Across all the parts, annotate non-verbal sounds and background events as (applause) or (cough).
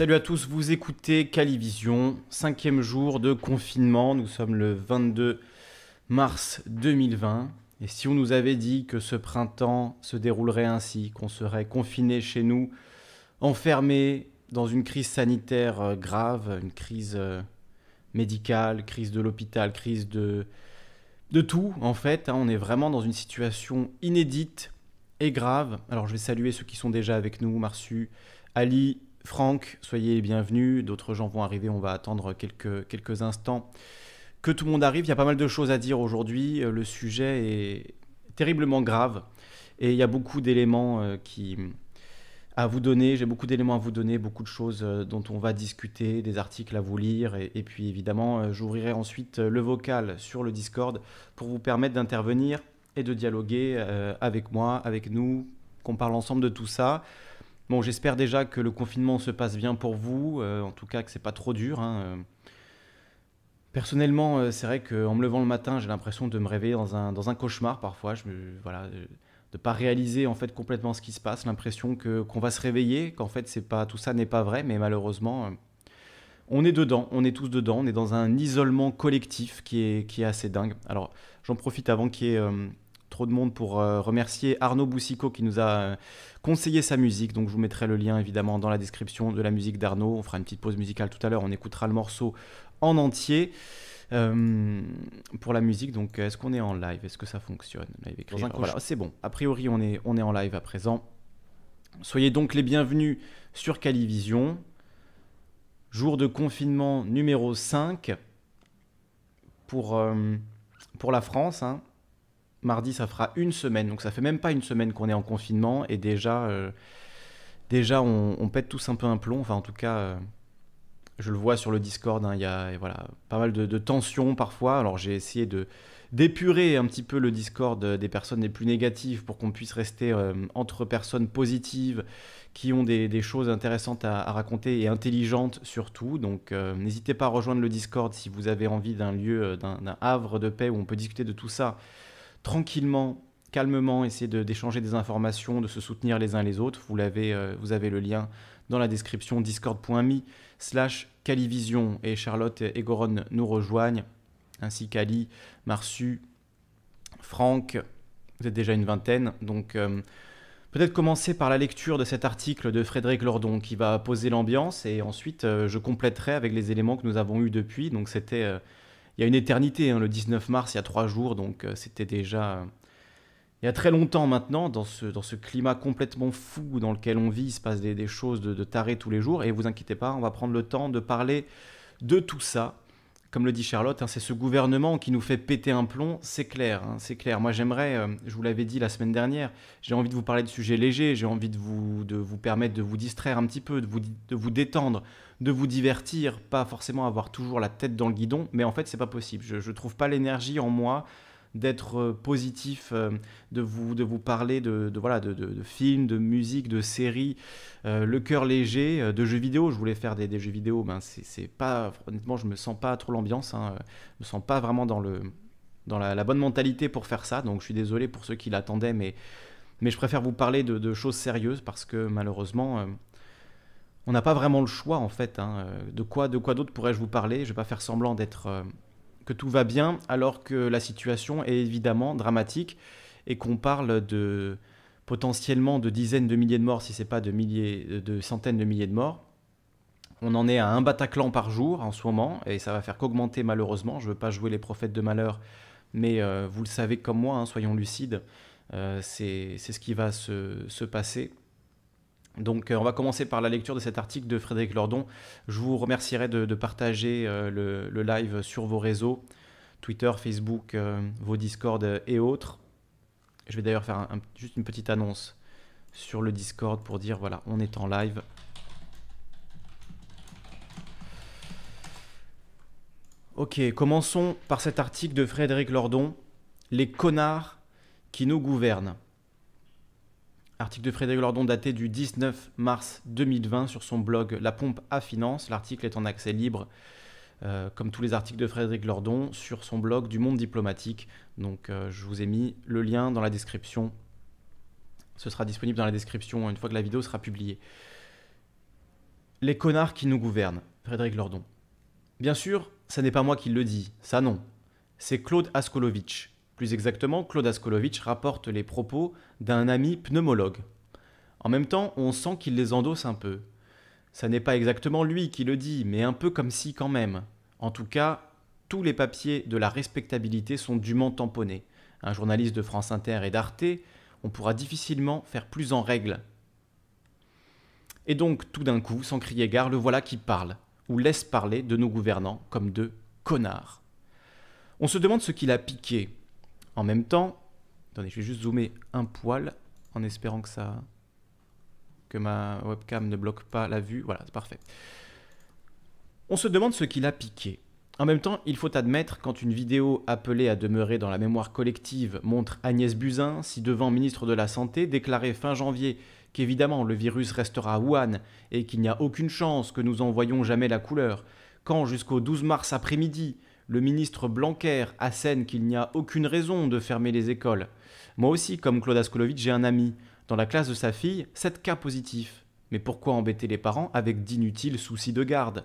Salut à tous, vous écoutez Calivision, cinquième jour de confinement, nous sommes le 22 mars 2020, et si on nous avait dit que ce printemps se déroulerait ainsi, qu'on serait confiné chez nous, enfermé dans une crise sanitaire euh, grave, une crise euh, médicale, crise de l'hôpital, crise de, de tout en fait. Hein, on est vraiment dans une situation inédite et grave. Alors je vais saluer ceux qui sont déjà avec nous, Marsu, Ali, Franck, soyez les bienvenus. D'autres gens vont arriver. On va attendre quelques, instants que tout le monde arrive. Il y a pas mal de choses à dire aujourd'hui. Euh, le sujet est terriblement grave et il y a beaucoup d'éléments euh, qui à vous donner. J'ai beaucoup d'éléments à vous donner, beaucoup de choses euh, dont on va discuter, des articles à vous lire. et puis évidemment, j'ouvrirai ensuite le vocal sur le Discord pour vous permettre d'intervenir et de dialoguer avec moi, avec nous, qu'on parle ensemble de tout ça. Bon, j'espère déjà que le confinement se passe bien pour vous, euh, en tout cas que c'est pas trop dur. Hein, euh. Personnellement, euh, c'est vrai qu'en me levant le matin, j'ai l'impression de me réveiller dans un, dans un cauchemar parfois. Je me, voilà, de pas réaliser en fait complètement ce qui se passe, l'impression que qu'on va se réveiller, qu'en fait c'est pas tout ça n'est pas vrai, mais malheureusement on est dedans, on est tous dedans, on est dans un isolement collectif qui est, qui est assez dingue. Alors j'en profite avant qu'il y ait trop de monde pour remercier Arnaud Boussicot qui nous a conseiller sa musique. Donc je vous mettrai le lien évidemment dans la description de la musique d'Arnaud. On fera une petite pause musicale tout à l'heure, on écoutera le morceau en entier. Euh, pour la musique. Donc, est-ce qu'on est en live Est-ce que ça fonctionne c'est bon. A priori, on est, on est en live à présent. Soyez donc les bienvenus sur Calivision. Jour de confinement numéro 5 pour, euh, pour la France. Hein mardi, ça fera une semaine. Donc ça fait même pas une semaine qu'on est en confinement et déjà, euh, déjà on, pète tous un peu un plomb. Enfin, en tout cas, euh, je le vois sur le Discord. Hein, il y a voilà, pas mal de, tensions parfois. Alors j'ai essayé de d'épurer un petit peu le Discord euh, des personnes les plus négatives pour qu'on puisse rester entre personnes positives qui ont des, choses intéressantes à, raconter et intelligentes surtout. Donc n'hésitez pas à rejoindre le Discord si vous avez envie d'un lieu, d'un havre de paix où on peut discuter de tout ça tranquillement, calmement, essayer d'échanger des informations, de se soutenir les uns les autres. Vous, l'avez, euh, vous avez le lien dans la description discord.me slash Calivision et Charlotte et Goron nous rejoignent, ainsi qu'Ali, Marsu, Franck, vous êtes déjà une vingtaine, donc... Euh, peut-être commencer par la lecture de cet article de Frédéric Lordon qui va poser l'ambiance et ensuite euh, je compléterai avec les éléments que nous avons eus depuis. Donc c'était il y a une éternité, hein. le 19 mars, il y a trois jours, donc euh, c'était déjà euh, il y a très longtemps maintenant, dans ce, dans ce climat complètement fou dans lequel on vit, il se passe des, choses de, de taré tous les jours, et vous inquiétez pas, on va prendre le temps de parler de tout ça. Comme le dit Charlotte, hein, c'est ce gouvernement qui nous fait péter un plomb, c'est clair, hein, c'est clair. Moi j'aimerais, euh, je vous l'avais dit la semaine dernière, j'ai envie de vous parler de sujets légers, j'ai envie de vous, de vous permettre de vous distraire un petit peu, de vous, de vous détendre, de vous divertir, pas forcément avoir toujours la tête dans le guidon, mais en fait c'est pas possible. Je, ne trouve pas l'énergie en moi d'être euh, positif, euh, de vous, de vous parler de, voilà, de, films, de musique, de séries, euh, le cœur léger, de jeux vidéo. Je voulais faire des, des jeux vidéo, ben c'est pas honnêtement, je me sens pas trop l'ambiance, hein. je me sens pas vraiment dans le dans la, bonne mentalité pour faire ça. Donc je suis désolé pour ceux qui l'attendaient, mais mais je préfère vous parler de, de, choses sérieuses parce que malheureusement, on n'a pas vraiment le choix en fait. Hein. De quoi, de quoi d'autre pourrais-je vous parler Je vais pas faire semblant d'être euh, que tout va bien alors que la situation est évidemment dramatique et qu'on parle de potentiellement de dizaines de milliers de morts, si c'est pas de milliers, euh, de centaines de milliers de morts. On en est à un Bataclan par jour en ce moment et ça va faire qu'augmenter malheureusement. Je veux pas jouer les prophètes de malheur, mais euh, vous le savez comme moi, hein, soyons lucides. c'est ce qui va se, se passer. Donc euh, on va commencer par la lecture de cet article de Frédéric Lordon. Je vous remercierai de, partager euh, le, live sur vos réseaux, Twitter, Facebook, euh, vos Discord et autres. Je vais d'ailleurs faire juste une petite annonce sur le Discord pour dire voilà, on est en live. Ok, commençons par cet article de Frédéric Lordon, Les connards qui nous gouvernent. Article de Frédéric Lordon daté du 19 mars 2020 sur son blog La pompe à finance. L'article est en accès libre, euh, comme tous les articles de Frédéric Lordon, sur son blog du monde diplomatique. Donc euh, je vous ai mis le lien dans la description. Ce sera disponible dans la description une fois que la vidéo sera publiée. Les connards qui nous gouvernent, Frédéric Lordon. Bien sûr, ça n'est pas moi qui le dis, ça non. C'est Claude Askolovitch, plus exactement, Claude Askolovitch rapporte les propos d'un ami pneumologue. En même temps, on sent qu'il les endosse un peu. Ça n'est pas exactement lui qui le dit, mais un peu comme si quand même. En tout cas, tous les papiers de la respectabilité sont dûment tamponnés. Un journaliste de France Inter et d'Arte, on pourra difficilement faire plus en règle. Et donc, tout d'un coup, sans crier gare, le voilà qui parle, ou laisse parler de nos gouvernants comme de connards. On se demande ce qu'il a piqué, en même temps, attendez, je vais juste zoomer un poil en espérant que ça que ma webcam ne bloque pas la vue. Voilà, c'est parfait. On se demande ce qu'il a piqué. En même temps, il faut admettre, quand une vidéo appelée à demeurer dans la mémoire collective montre Agnès Buzyn, si devant ministre de la Santé, déclarer fin janvier qu'évidemment le virus restera à Wuhan et qu'il n'y a aucune chance que nous en voyons jamais la couleur, quand jusqu'au 12 mars après-midi, le ministre Blanquer assène qu'il n'y a aucune raison de fermer les écoles. Moi aussi, comme Claude Askolovitch, j'ai un ami. Dans la classe de sa fille, 7 cas positifs. Mais pourquoi embêter les parents avec d'inutiles soucis de garde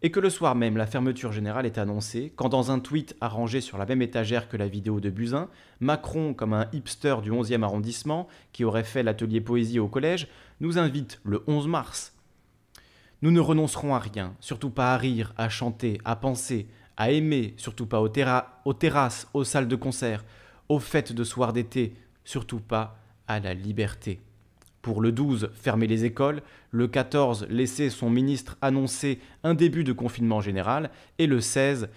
Et que le soir même, la fermeture générale est annoncée, quand dans un tweet arrangé sur la même étagère que la vidéo de Buzyn, Macron, comme un hipster du 11e arrondissement, qui aurait fait l'atelier poésie au collège, nous invite, le 11 mars, nous ne renoncerons à rien, surtout pas à rire, à chanter, à penser, à aimer, surtout pas aux, terrasses, aux salles de concert, aux fêtes de soir d'été, surtout pas à la liberté. Pour le 12, fermer les écoles, le 14, laisser son ministre annoncer un début de confinement général, et le 16,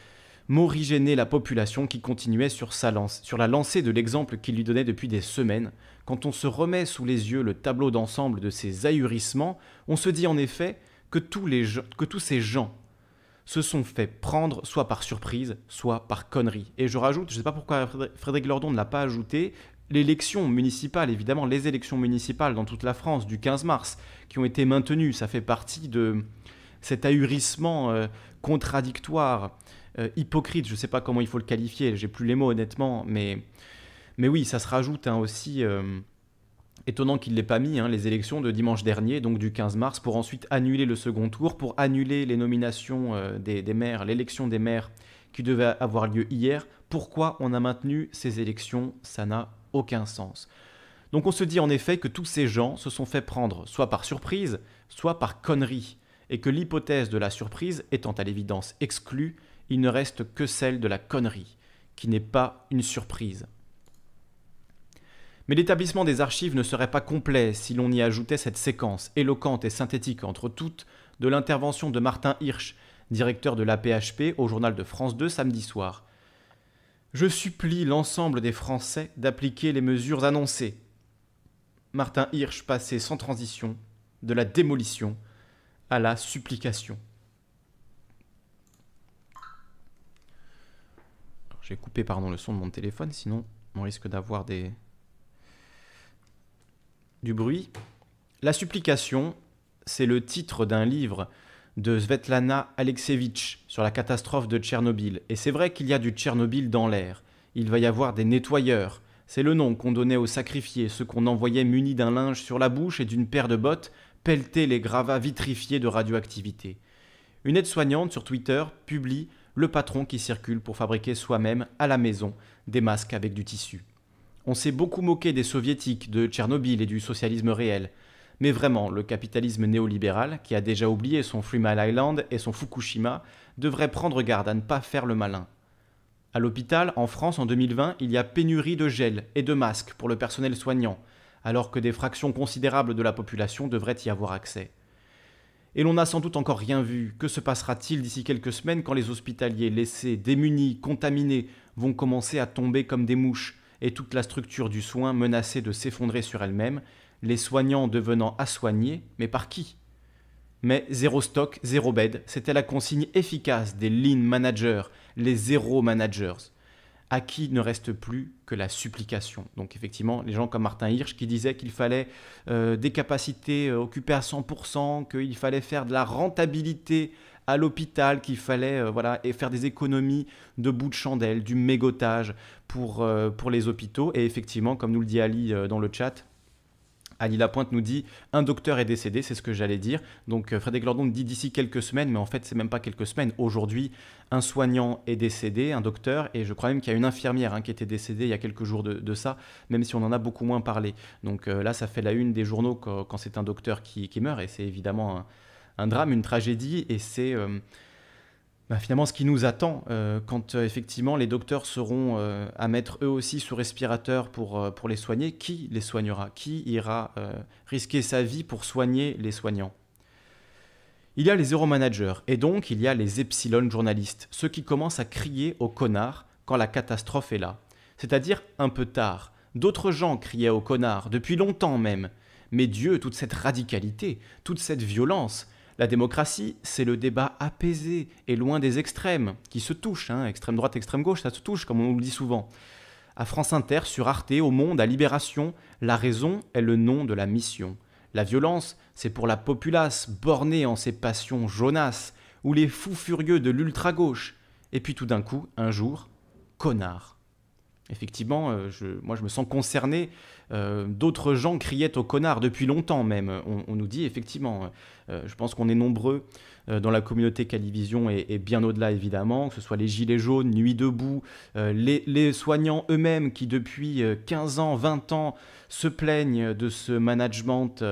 morigéner la population qui continuait sur, sa lance, sur la lancée de l'exemple qu'il lui donnait depuis des semaines. Quand on se remet sous les yeux le tableau d'ensemble de ces ahurissements, on se dit en effet que tous ces gens se sont fait prendre soit par surprise, soit par connerie. Et je rajoute, je ne sais pas pourquoi Frédéric Lordon ne l'a pas ajouté, l'élection municipale, évidemment, les élections municipales dans toute la France du 15 mars, qui ont été maintenues, ça fait partie de cet ahurissement euh, contradictoire, euh, hypocrite, je ne sais pas comment il faut le qualifier, j'ai plus les mots honnêtement, mais, mais oui, ça se rajoute hein, aussi... Euh, Étonnant qu'il ne l'ait pas mis, hein, les élections de dimanche dernier, donc du 15 mars, pour ensuite annuler le second tour, pour annuler les nominations euh, des, maires, l'élection des maires qui devait avoir lieu hier. Pourquoi on a maintenu ces élections Ça n'a aucun sens. Donc on se dit en effet que tous ces gens se sont fait prendre soit par surprise, soit par connerie, et que l'hypothèse de la surprise étant à l'évidence exclue, il ne reste que celle de la connerie, qui n'est pas une surprise. Mais l'établissement des archives ne serait pas complet si l'on y ajoutait cette séquence éloquente et synthétique entre toutes de l'intervention de Martin Hirsch, directeur de l'APHP, au journal de France 2 samedi soir. Je supplie l'ensemble des Français d'appliquer les mesures annoncées. Martin Hirsch passait sans transition de la démolition à la supplication. J'ai coupé pardon, le son de mon téléphone, sinon on risque d'avoir des, du bruit. La supplication, c'est le titre d'un livre de Svetlana Alexievitch sur la catastrophe de Tchernobyl. Et c'est vrai qu'il y a du Tchernobyl dans l'air. Il va y avoir des nettoyeurs. C'est le nom qu'on donnait aux sacrifiés, ceux qu'on envoyait munis d'un linge sur la bouche et d'une paire de bottes, pelleter les gravats vitrifiés de radioactivité. Une aide-soignante sur Twitter publie le patron qui circule pour fabriquer soi-même, à la maison, des masques avec du tissu. On s'est beaucoup moqué des soviétiques, de Tchernobyl et du socialisme réel. Mais vraiment, le capitalisme néolibéral, qui a déjà oublié son Fremile Island et son Fukushima, devrait prendre garde à ne pas faire le malin. À l'hôpital, en France en 2020, il y a pénurie de gel et de masques pour le personnel soignant, alors que des fractions considérables de la population devraient y avoir accès. Et l'on n'a sans doute encore rien vu. Que se passera-t-il d'ici quelques semaines quand les hospitaliers, laissés, démunis, contaminés, vont commencer à tomber comme des mouches et toute la structure du soin menaçait de s'effondrer sur elle-même, les soignants devenant à soigner, mais par qui Mais zéro stock, zéro bed, c'était la consigne efficace des lean managers, les zéro managers, à qui ne reste plus que la supplication. Donc effectivement, les gens comme Martin Hirsch qui disaient qu'il fallait euh, des capacités euh, occupées à 100%, qu'il fallait faire de la rentabilité à l'hôpital qu'il fallait euh, voilà, et faire des économies de bouts de chandelle, du mégotage pour, euh, pour les hôpitaux. Et effectivement, comme nous le dit Ali euh, dans le chat, Ali Lapointe nous dit un docteur est décédé, c'est ce que j'allais dire. Donc Frédéric Lordon dit d'ici quelques semaines, mais en fait c'est même pas quelques semaines. Aujourd'hui, un soignant est décédé, un docteur, et je crois même qu'il y a une infirmière hein, qui était décédée il y a quelques jours de, ça, même si on en a beaucoup moins parlé. Donc là, ça fait la une des journaux quand, c'est un docteur qui, qui meurt, et c'est évidemment un un drame, une tragédie, et c'est euh, bah, finalement ce qui nous attend euh, quand euh, effectivement les docteurs seront à mettre eux aussi sous respirateur pour, pour les soigner, qui les soignera Qui ira risquer sa vie pour soigner les soignants Il y a les zéro managers et donc il y a les epsilon journalistes, ceux qui commencent à crier au connard quand la catastrophe est là, c'est-à-dire un peu tard. D'autres gens criaient au connard depuis longtemps même. Mais Dieu, toute cette radicalité, toute cette violence, la démocratie, c'est le débat apaisé et loin des extrêmes, qui se touchent, hein, extrême droite, extrême gauche, ça se touche, comme on nous le dit souvent. À France Inter, sur Arte, au Monde, à Libération, la raison est le nom de la mission. La violence, c'est pour la populace bornée en ses passions jaunasses, ou les fous furieux de l'ultra-gauche. Et puis tout d'un coup, un jour, connard effectivement, euh, moi je me sens concerné. Euh, d'autres gens criaient au connard depuis longtemps même. On, nous dit effectivement, euh, je pense qu'on est nombreux dans la communauté Calivision et, bien au-delà évidemment, que ce soit les Gilets jaunes, Nuit debout, les, soignants eux-mêmes qui depuis 15 ans, 20 ans se plaignent de ce management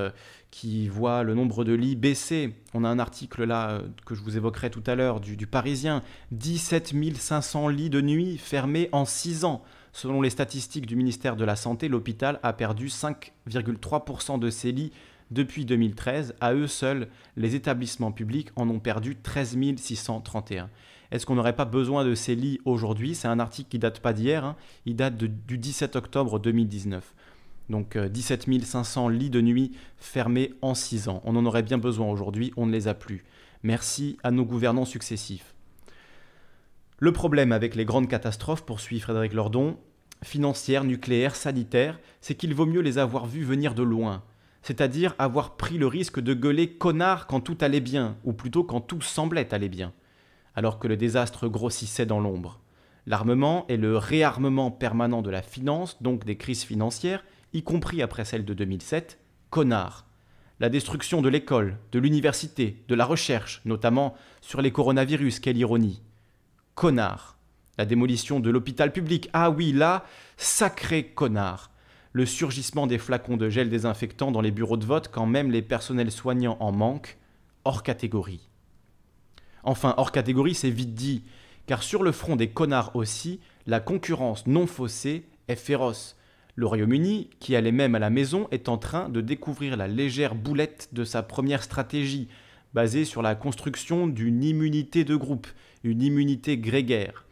qui voit le nombre de lits baisser. On a un article là que je vous évoquerai tout à l'heure du, du Parisien, 17 500 lits de nuit fermés en 6 ans. Selon les statistiques du ministère de la Santé, l'hôpital a perdu 5,3% de ses lits depuis 2013. À eux seuls, les établissements publics en ont perdu 13 631. Est-ce qu'on n'aurait pas besoin de ces lits aujourd'hui C'est un article qui date pas d'hier, hein. il date du 17 octobre 2019. Donc 17 euh, 500 lits de nuit fermés en 6 ans. On en aurait bien besoin aujourd'hui, on ne les a plus. Merci à nos gouvernants successifs. Le problème avec les grandes catastrophes, poursuit Frédéric Lordon, financières, nucléaires, sanitaires, c'est qu'il vaut mieux les avoir vues venir de loin, c'est-à-dire avoir pris le risque de gueuler connard quand tout allait bien, ou plutôt quand tout semblait aller bien, alors que le désastre grossissait dans l'ombre. L'armement et le réarmement permanent de la finance, donc des crises financières, y compris après celle de 2007, connard. La destruction de l'école, de l'université, de la recherche, notamment sur les coronavirus, quelle ironie connard. La démolition de l'hôpital public, ah oui, là, sacré connard. Le surgissement des flacons de gel désinfectant dans les bureaux de vote quand même les personnels soignants en manquent, hors catégorie. Enfin, hors catégorie, c'est vite dit, car sur le front des connards aussi, la concurrence non faussée est féroce. Le Royaume-Uni, qui allait même à la maison, est en train de découvrir la légère boulette de sa première stratégie, basée sur la construction d'une immunité de groupe, une immunité grégaire,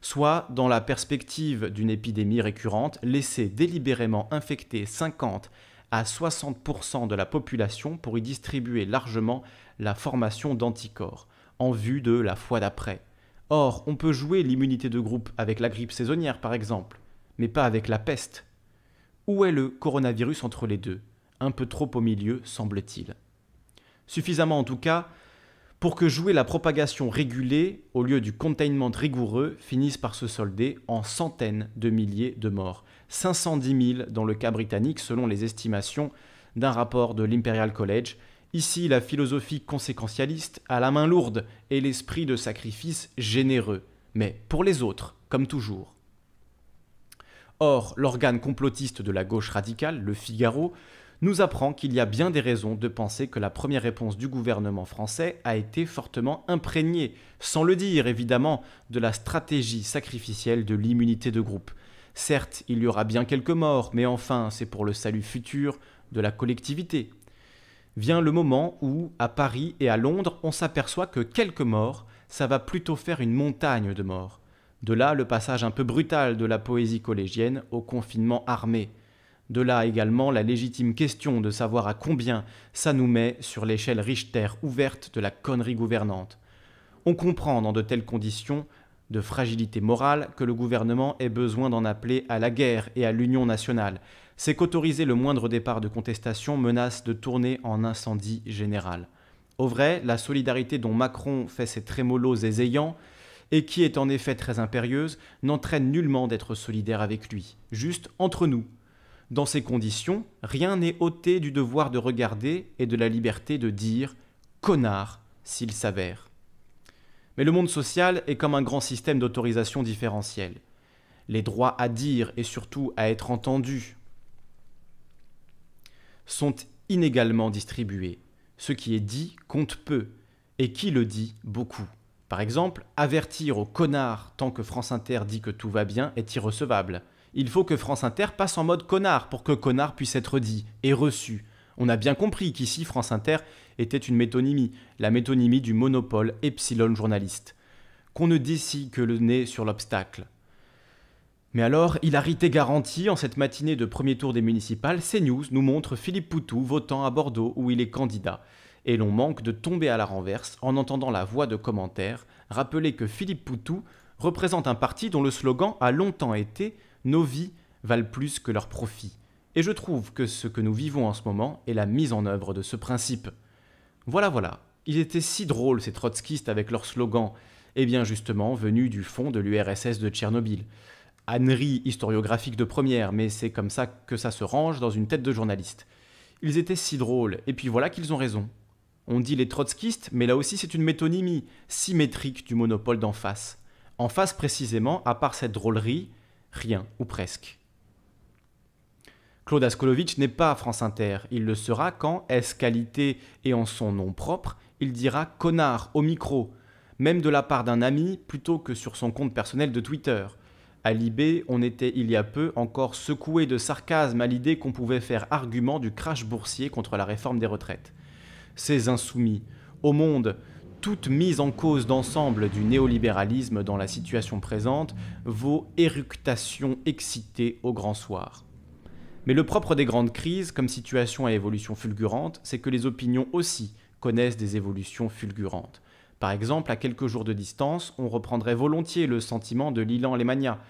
soit dans la perspective d'une épidémie récurrente, laisser délibérément infecter 50 à 60% de la population pour y distribuer largement la formation d'anticorps, en vue de la fois d'après. Or, on peut jouer l'immunité de groupe avec la grippe saisonnière par exemple, mais pas avec la peste. Où est le coronavirus entre les deux Un peu trop au milieu, semble-t-il. Suffisamment en tout cas pour que jouer la propagation régulée au lieu du containment rigoureux finisse par se solder en centaines de milliers de morts. 510 000 dans le cas britannique selon les estimations d'un rapport de l'Imperial College. Ici, la philosophie conséquentialiste a la main lourde et l'esprit de sacrifice généreux, mais pour les autres, comme toujours. Or, l'organe complotiste de la gauche radicale, le Figaro, nous apprend qu'il y a bien des raisons de penser que la première réponse du gouvernement français a été fortement imprégnée, sans le dire évidemment, de la stratégie sacrificielle de l'immunité de groupe. Certes, il y aura bien quelques morts, mais enfin, c'est pour le salut futur de la collectivité. Vient le moment où, à Paris et à Londres, on s'aperçoit que quelques morts, ça va plutôt faire une montagne de morts. De là le passage un peu brutal de la poésie collégienne au confinement armé, de là également la légitime question de savoir à combien ça nous met sur l'échelle Richter ouverte de la connerie gouvernante. On comprend dans de telles conditions de fragilité morale que le gouvernement ait besoin d'en appeler à la guerre et à l'union nationale. C'est qu'autoriser le moindre départ de contestation menace de tourner en incendie général. Au vrai, la solidarité dont Macron fait ses trémolos ayants et qui est en effet très impérieuse, n'entraîne nullement d'être solidaire avec lui, juste entre nous, dans ces conditions, rien n'est ôté du devoir de regarder et de la liberté de dire connard s'il s'avère. Mais le monde social est comme un grand système d'autorisation différentielle. Les droits à dire et surtout à être entendus sont inégalement distribués. Ce qui est dit compte peu, et qui le dit beaucoup. Par exemple, avertir au connard tant que France Inter dit que tout va bien est irrecevable il faut que France Inter passe en mode connard pour que connard puisse être dit et reçu. On a bien compris qu'ici France Inter était une métonymie, la métonymie du monopole epsilon journaliste. Qu'on ne décide que le nez sur l'obstacle. Mais alors, hilarité garantie, en cette matinée de premier tour des municipales, CNews nous montre Philippe Poutou votant à Bordeaux où il est candidat. Et l'on manque de tomber à la renverse en entendant la voix de commentaires rappeler que Philippe Poutou représente un parti dont le slogan a longtemps été nos vies valent plus que leurs profits. Et je trouve que ce que nous vivons en ce moment est la mise en œuvre de ce principe. Voilà, voilà. Ils étaient si drôles, ces trotskistes avec leur slogan, et eh bien justement venu du fond de l'URSS de Tchernobyl. Annerie historiographique de première, mais c'est comme ça que ça se range dans une tête de journaliste. Ils étaient si drôles, et puis voilà qu'ils ont raison. On dit les trotskistes, mais là aussi c'est une métonymie, symétrique du monopole d'en face. En face précisément, à part cette drôlerie, rien ou presque. Claude Askolovitch n'est pas France Inter, il le sera quand, S qualité et en son nom propre, il dira connard au micro, même de la part d'un ami plutôt que sur son compte personnel de Twitter. À Libé, on était il y a peu encore secoué de sarcasme à l'idée qu'on pouvait faire argument du crash boursier contre la réforme des retraites. Ces insoumis, au monde, toute mise en cause d'ensemble du néolibéralisme dans la situation présente vaut éructation excitée au grand soir. Mais le propre des grandes crises, comme situation à évolution fulgurante, c'est que les opinions aussi connaissent des évolutions fulgurantes. Par exemple, à quelques jours de distance, on reprendrait volontiers le sentiment de Lilan Lemania,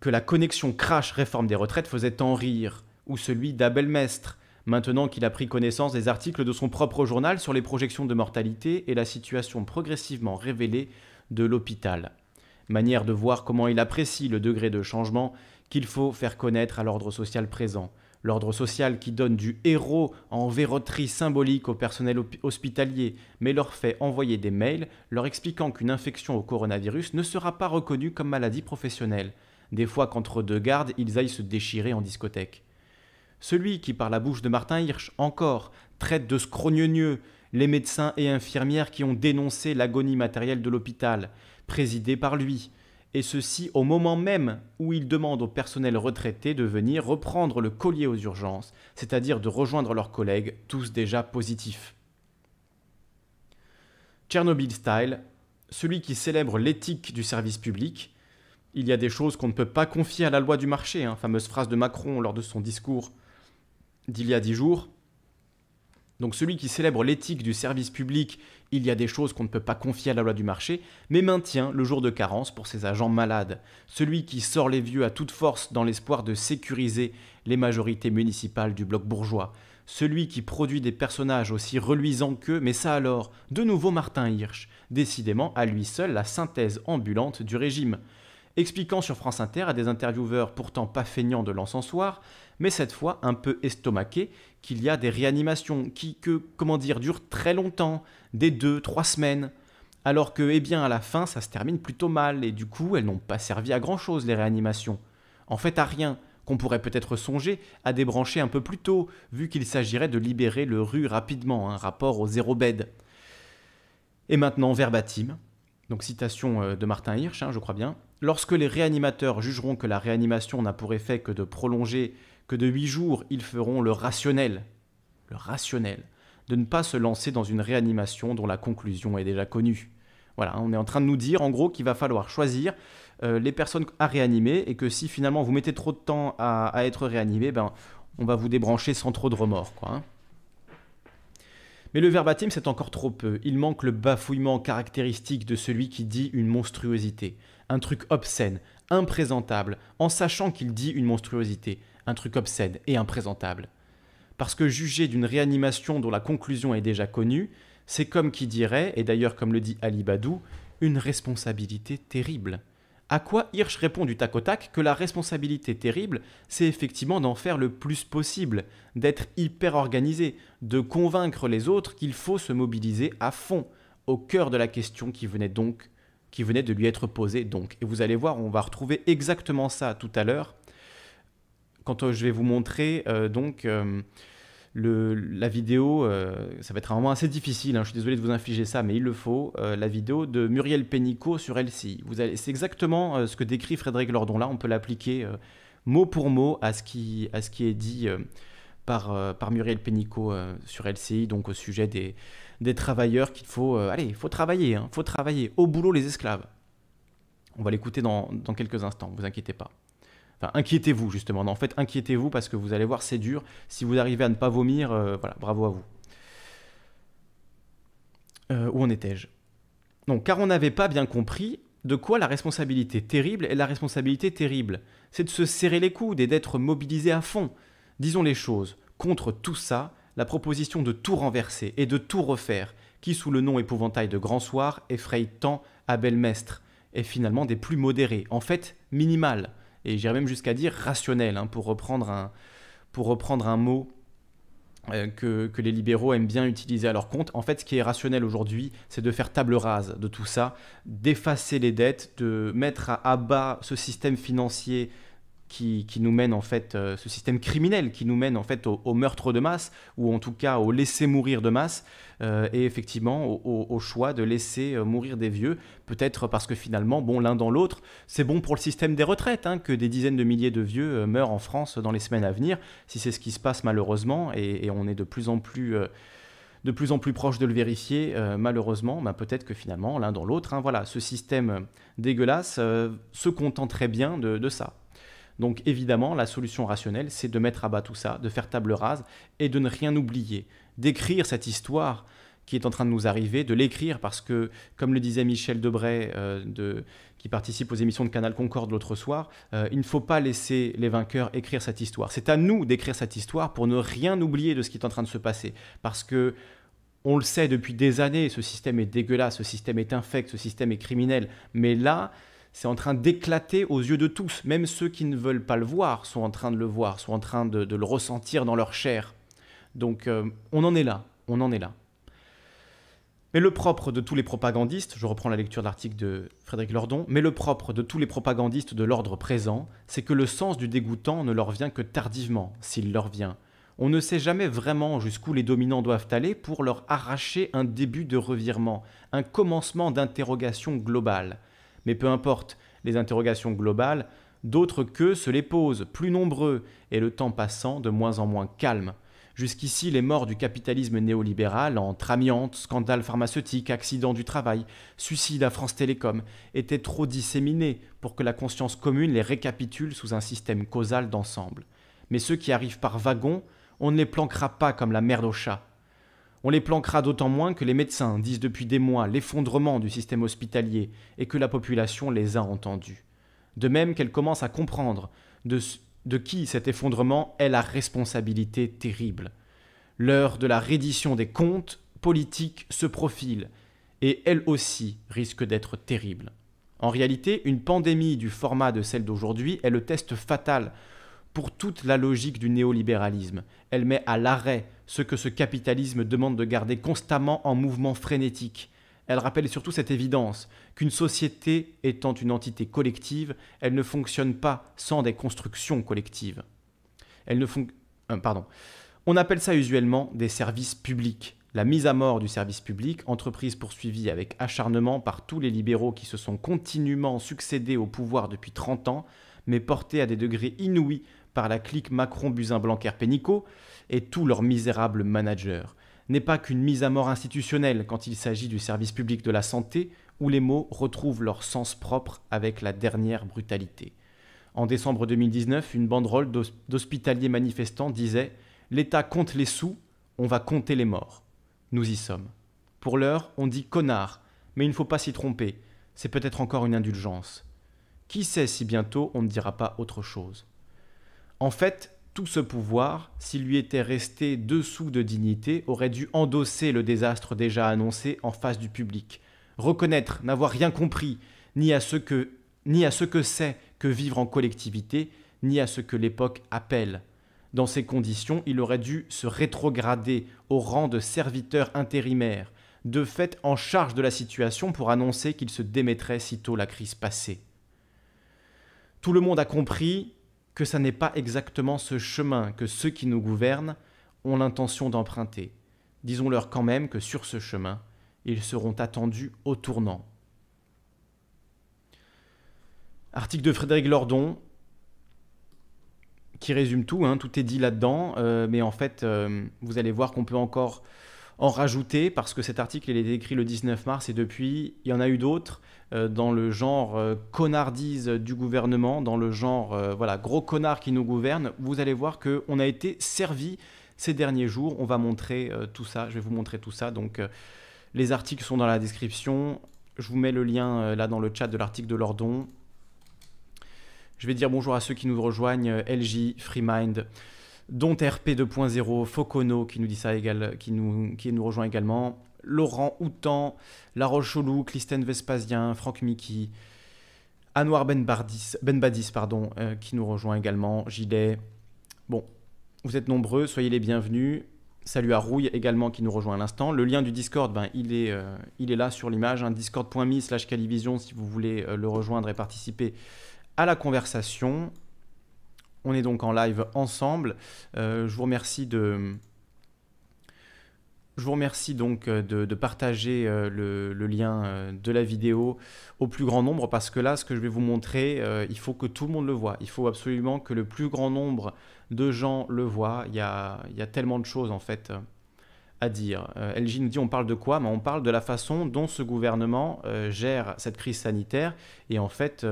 que la connexion crash-réforme des retraites faisait en rire, ou celui d'Abel Mestre, Maintenant qu'il a pris connaissance des articles de son propre journal sur les projections de mortalité et la situation progressivement révélée de l'hôpital. Manière de voir comment il apprécie le degré de changement qu'il faut faire connaître à l'ordre social présent. L'ordre social qui donne du héros en verroterie symbolique au personnel hospitalier, mais leur fait envoyer des mails leur expliquant qu'une infection au coronavirus ne sera pas reconnue comme maladie professionnelle. Des fois qu'entre deux gardes, ils aillent se déchirer en discothèque. Celui qui, par la bouche de Martin Hirsch, encore, traite de scrogneux les médecins et infirmières qui ont dénoncé l'agonie matérielle de l'hôpital, présidé par lui, et ceci au moment même où il demande au personnel retraité de venir reprendre le collier aux urgences, c'est-à-dire de rejoindre leurs collègues, tous déjà positifs. Tchernobyl Style, celui qui célèbre l'éthique du service public, il y a des choses qu'on ne peut pas confier à la loi du marché, hein, fameuse phrase de Macron lors de son discours d'il y a dix jours. Donc celui qui célèbre l'éthique du service public, il y a des choses qu'on ne peut pas confier à la loi du marché, mais maintient le jour de carence pour ses agents malades. Celui qui sort les vieux à toute force dans l'espoir de sécuriser les majorités municipales du bloc bourgeois. Celui qui produit des personnages aussi reluisants qu'eux, mais ça alors, de nouveau Martin Hirsch, décidément à lui seul la synthèse ambulante du régime expliquant sur France Inter à des intervieweurs pourtant pas feignants de l'encensoir mais cette fois un peu estomaqué, qu'il y a des réanimations qui, que, comment dire, durent très longtemps, des deux, trois semaines. Alors que, eh bien, à la fin, ça se termine plutôt mal, et du coup, elles n'ont pas servi à grand chose, les réanimations. En fait, à rien, qu'on pourrait peut-être songer à débrancher un peu plus tôt, vu qu'il s'agirait de libérer le rue rapidement, un rapport au zéro bed. Et maintenant, verbatim, donc citation euh, de Martin Hirsch, hein, je crois bien. Lorsque les réanimateurs jugeront que la réanimation n'a pour effet que de prolonger que de huit jours ils feront le rationnel, le rationnel, de ne pas se lancer dans une réanimation dont la conclusion est déjà connue. Voilà, on est en train de nous dire en gros qu'il va falloir choisir euh, les personnes à réanimer et que si finalement vous mettez trop de temps à, être réanimé, ben, on va vous débrancher sans trop de remords. Quoi, hein. Mais le verbatim, c'est encore trop peu. Il manque le bafouillement caractéristique de celui qui dit une monstruosité, un truc obscène, imprésentable, en sachant qu'il dit une monstruosité, un truc obsède et imprésentable. Parce que juger d'une réanimation dont la conclusion est déjà connue, c'est comme qui dirait, et d'ailleurs comme le dit Ali Badou, une responsabilité terrible. À quoi Hirsch répond du tac au tac que la responsabilité terrible, c'est effectivement d'en faire le plus possible, d'être hyper organisé, de convaincre les autres qu'il faut se mobiliser à fond, au cœur de la question qui venait donc, qui venait de lui être posée donc. Et vous allez voir, on va retrouver exactement ça tout à l'heure quand euh, je vais vous montrer euh, donc euh, le, la vidéo, ça va être un moment assez difficile, hein, je suis désolé de vous infliger ça, mais il le faut, la vidéo de Muriel Pénicaud sur LCI. C'est exactement ce que décrit Frédéric Lordon là, on peut l'appliquer mot pour mot à ce qui, à ce qui est dit par, par Muriel Pénicaud sur LCI, donc au sujet des, des travailleurs qu'il faut... allez, il faut travailler, il hein, faut travailler, au boulot les esclaves. On va l'écouter dans, dans quelques instants, vous inquiétez pas. Enfin, inquiétez-vous justement. en fait, inquiétez-vous parce que vous allez voir, c'est dur. Si vous arrivez à ne pas vomir, euh, voilà, bravo à vous. Euh, où en étais-je Non, car on n'avait pas bien compris de quoi la responsabilité terrible est la responsabilité terrible. C'est de se serrer les coudes et d'être mobilisé à fond. Disons les choses. Contre tout ça, la proposition de tout renverser et de tout refaire, qui sous le nom épouvantail de Grand Soir effraye tant à Belmestre, est finalement des plus modérés, en fait minimales et j'irais même jusqu'à dire rationnel, hein, pour, reprendre un, pour reprendre un mot euh, que, les libéraux aiment bien utiliser à leur compte. En fait, ce qui est rationnel aujourd'hui, c'est de faire table rase de tout ça, d'effacer les dettes, de mettre à, à bas ce système financier qui, nous mène en fait, euh, ce système criminel qui nous mène en fait au, meurtre de masse, ou en tout cas au laisser mourir de masse, euh, et effectivement au, choix de laisser euh, mourir des vieux, peut-être parce que finalement, bon, l'un dans l'autre, c'est bon pour le système des retraites, hein, que des dizaines de milliers de vieux meurent en France dans les semaines à venir, si c'est ce qui se passe malheureusement, et, on est de plus en plus... de plus en plus proche de le vérifier, malheureusement, ben, peut-être que finalement, l'un dans l'autre, hein, voilà, ce système dégueulasse se contenterait bien de ça. Donc évidemment, la solution rationnelle, c'est de mettre à bas tout ça, de faire table rase et de ne rien oublier, d'écrire cette histoire qui est en train de nous arriver, de l'écrire parce que, comme le disait Michel Debray, euh, de, qui participe aux émissions de Canal Concorde l'autre soir, euh, il ne faut pas laisser les vainqueurs écrire cette histoire. C'est à nous d'écrire cette histoire pour ne rien oublier de ce qui est en train de se passer. Parce que on le sait depuis des années, ce système est dégueulasse, ce système est infect, ce système est criminel. Mais là, c'est en train d'éclater aux yeux de tous. Même ceux qui ne veulent pas le voir sont en train de le voir, sont en train de, le ressentir dans leur chair. Donc euh, on en est là, on en est là. Mais le propre de tous les propagandistes, je reprends la lecture de l'article de Frédéric Lordon, mais le propre de tous les propagandistes de l'ordre présent, c'est que le sens du dégoûtant ne leur vient que tardivement, s'il leur vient. On ne sait jamais vraiment jusqu'où les dominants doivent aller pour leur arracher un début de revirement, un commencement d'interrogation globale. Mais peu importe, les interrogations globales, d'autres que se les posent, plus nombreux, et le temps passant de moins en moins calme. Jusqu'ici, les morts du capitalisme néolibéral, entre amiantes, scandales pharmaceutiques, accidents du travail, suicides à France Télécom, étaient trop disséminés pour que la conscience commune les récapitule sous un système causal d'ensemble. Mais ceux qui arrivent par wagon, on ne les planquera pas comme la merde au chat. On les planquera d'autant moins que les médecins disent depuis des mois l'effondrement du système hospitalier et que la population les a entendus. De même qu'elle commence à comprendre de, de qui cet effondrement est la responsabilité terrible. L'heure de la reddition des comptes politiques se profile, et elle aussi risque d'être terrible. En réalité, une pandémie du format de celle d'aujourd'hui est le test fatal pour toute la logique du néolibéralisme. Elle met à l'arrêt ce que ce capitalisme demande de garder constamment en mouvement frénétique. Elle rappelle surtout cette évidence qu'une société étant une entité collective, elle ne fonctionne pas sans des constructions collectives. Elle ne euh, pardon. On appelle ça usuellement des services publics. La mise à mort du service public, entreprise poursuivie avec acharnement par tous les libéraux qui se sont continuellement succédés au pouvoir depuis 30 ans, mais portée à des degrés inouïs par la clique Macron-Buzyn-Blanquer-Pénicaud et tous leurs misérables managers n'est pas qu'une mise à mort institutionnelle quand il s'agit du service public de la santé, où les mots retrouvent leur sens propre avec la dernière brutalité. En décembre 2019, une banderole d'hospitaliers manifestants disait L'État compte les sous, on va compter les morts. Nous y sommes. Pour l'heure, on dit connard, mais il ne faut pas s'y tromper, c'est peut-être encore une indulgence. Qui sait si bientôt on ne dira pas autre chose en fait, tout ce pouvoir, s'il lui était resté dessous de dignité, aurait dû endosser le désastre déjà annoncé en face du public, reconnaître n'avoir rien compris, ni à ce que ni à ce que c'est que vivre en collectivité, ni à ce que l'époque appelle. Dans ces conditions, il aurait dû se rétrograder au rang de serviteur intérimaire, de fait en charge de la situation pour annoncer qu'il se démettrait sitôt la crise passée. Tout le monde a compris, que ça n'est pas exactement ce chemin que ceux qui nous gouvernent ont l'intention d'emprunter. Disons-leur quand même que sur ce chemin, ils seront attendus au tournant. Article de Frédéric Lordon qui résume tout, hein, tout est dit là-dedans, euh, mais en fait, euh, vous allez voir qu'on peut encore en rajouter parce que cet article il est écrit le 19 mars et depuis il y en a eu d'autres euh, dans le genre euh, connardise du gouvernement, dans le genre euh, voilà gros connard qui nous gouverne. Vous allez voir que on a été servi ces derniers jours. On va montrer tout ça. Je vais vous montrer tout ça. Donc les articles sont dans la description. Je vous mets le lien là dans le chat de l'article de Lordon. Je vais dire bonjour à ceux qui nous rejoignent. LJ, FreeMind dont RP 2.0, Focono qui nous dit ça qui nous, qui nous rejoint également, Laurent Houtan, La Roche-Cholou, Vespasien, Franck Mickey, Anwar Benbadis, ben Badis, pardon, euh, qui nous rejoint également, Gilet. Bon, vous êtes nombreux, soyez les bienvenus. Salut à Rouille également qui nous rejoint à l'instant. Le lien du Discord, ben, il, est, euh, il est là sur l'image, hein, discord.me slash calivision si vous voulez euh, le rejoindre et participer à la conversation. On est donc en live ensemble. Euh, je vous remercie de... Je vous remercie donc euh, de, partager euh, le, lien de la vidéo au plus grand nombre parce que là, ce que je vais vous montrer, il faut que tout le monde le voit. Il faut absolument que le plus grand nombre de gens le voient. Il y a, il tellement de choses en fait à dire. Elgin nous dit on parle de quoi Mais ben, On parle de la façon dont ce gouvernement gère cette crise sanitaire et en fait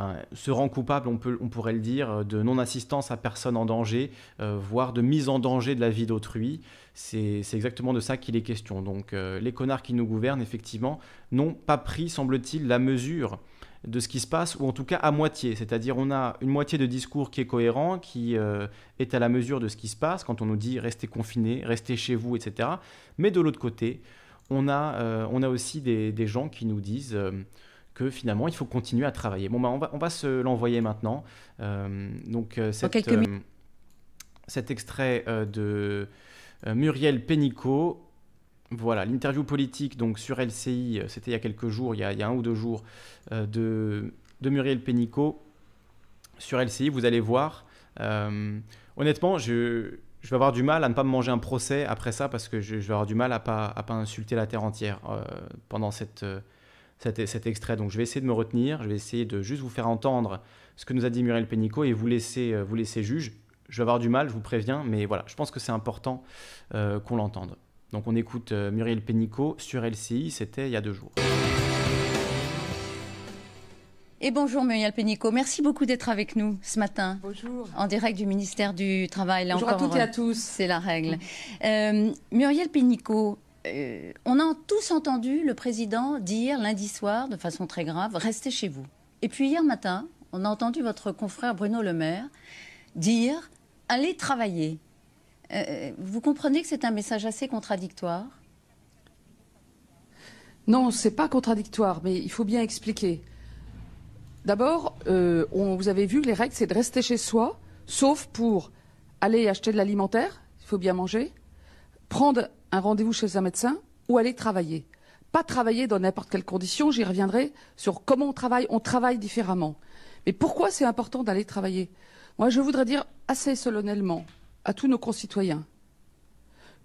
euh, se rend coupable, on, peut, on pourrait le dire, euh, de non-assistance à personne en danger, euh, voire de mise en danger de la vie d'autrui. C'est exactement de ça qu'il est question. Donc les connards qui nous gouvernent, effectivement, n'ont pas pris, semble-t-il, la mesure de ce qui se passe, ou en tout cas à moitié. C'est-à-dire on a une moitié de discours qui est cohérent, qui est à la mesure de ce qui se passe, quand on nous dit restez confinés, restez chez vous, etc. Mais de l'autre côté, on a, on a aussi des, gens qui nous disent que finalement, il faut continuer à travailler. Bon, bah, on, va, on va se l'envoyer maintenant. Euh, donc, euh, cette, euh, cet extrait de Muriel Pénicaud. Voilà, l'interview politique donc sur LCI, c'était il y a quelques jours, il y a, un ou deux jours, de, de Muriel Pénicaud sur LCI, vous allez voir. honnêtement, je, je, vais avoir du mal à ne pas me manger un procès après ça parce que je, vais avoir du mal à pas, à pas insulter la terre entière pendant cette, cet, extrait. Donc je vais essayer de me retenir, je vais essayer de juste vous faire entendre ce que nous a dit Muriel Pénicaud et vous laisser, euh, vous laisser juge. Je vais avoir du mal, je vous préviens, mais voilà, je pense que c'est important euh, qu'on l'entende. Donc on écoute euh, Muriel Pénicaud sur LCI, c'était il y a deux jours. Et bonjour Muriel Pénicaud, merci beaucoup d'être avec nous ce matin. Bonjour. En direct du ministère du Travail. Là bonjour à toutes et à tous. C'est la règle. Muriel Pénicaud, euh, on a tous entendu le président dire lundi soir, de façon très grave, restez chez vous. Et puis hier matin, on a entendu votre confrère Bruno Le Maire dire, allez travailler. Euh, euh, vous comprenez que c'est un message assez contradictoire Non, c'est pas contradictoire, mais il faut bien expliquer. D'abord, vous avez vu que les règles, c'est de rester chez soi, sauf pour aller acheter de l'alimentaire, il faut bien manger, prendre un rendez-vous chez un médecin ou aller travailler. Pas travailler dans n'importe quelle condition, j'y reviendrai sur comment on travaille, on travaille différemment. Mais pourquoi c'est important d'aller travailler Moi, je voudrais dire assez solennellement à tous nos concitoyens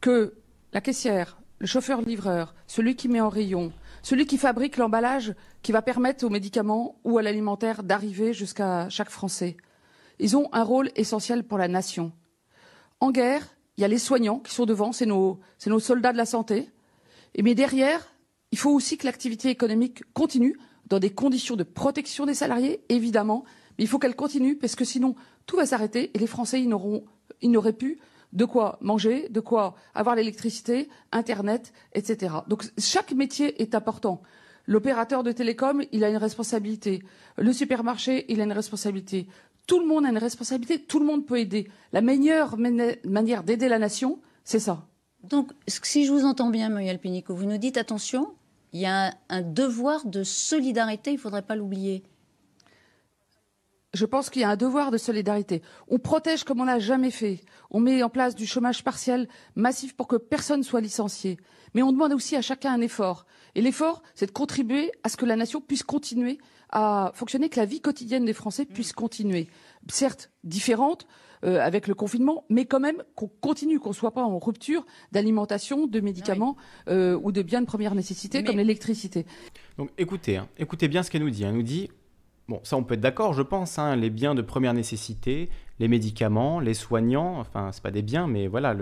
que la caissière, le chauffeur-livreur, celui qui met en rayon, celui qui fabrique l'emballage qui va permettre aux médicaments ou à l'alimentaire d'arriver jusqu'à chaque Français, ils ont un rôle essentiel pour la nation. En guerre, il y a les soignants qui sont devant, c'est nos, nos, soldats de la santé. Et mais derrière, il faut aussi que l'activité économique continue dans des conditions de protection des salariés, évidemment. Mais il faut qu'elle continue parce que sinon, tout va s'arrêter et les Français, ils n'auraient pu de quoi manger, de quoi avoir l'électricité, Internet, etc. Donc chaque métier est important. L'opérateur de télécom, il a une responsabilité. Le supermarché, il a une responsabilité. Tout le monde a une responsabilité, tout le monde peut aider. La meilleure manière d'aider la nation, c'est ça. Donc, si je vous entends bien, Muriel Pinico, vous nous dites attention, il y a un, devoir de solidarité, il ne faudrait pas l'oublier. Je pense qu'il y a un devoir de solidarité. On protège comme on n'a jamais fait. On met en place du chômage partiel massif pour que personne soit licencié. Mais on demande aussi à chacun un effort. Et l'effort, c'est de contribuer à ce que la nation puisse continuer à fonctionner, que la vie quotidienne des Français puisse mm. continuer. Certes, différente euh, avec le confinement, mais quand même qu'on continue, qu'on ne soit pas en rupture d'alimentation, de médicaments euh, ou de biens de première nécessité comme l'électricité. Donc écoutez, hein, écoutez bien ce qu'elle nous dit. Hein. Elle nous dit Bon, ça on peut être d'accord, je pense, hein, les biens de première nécessité, les médicaments, les soignants, enfin c'est pas des biens, mais voilà,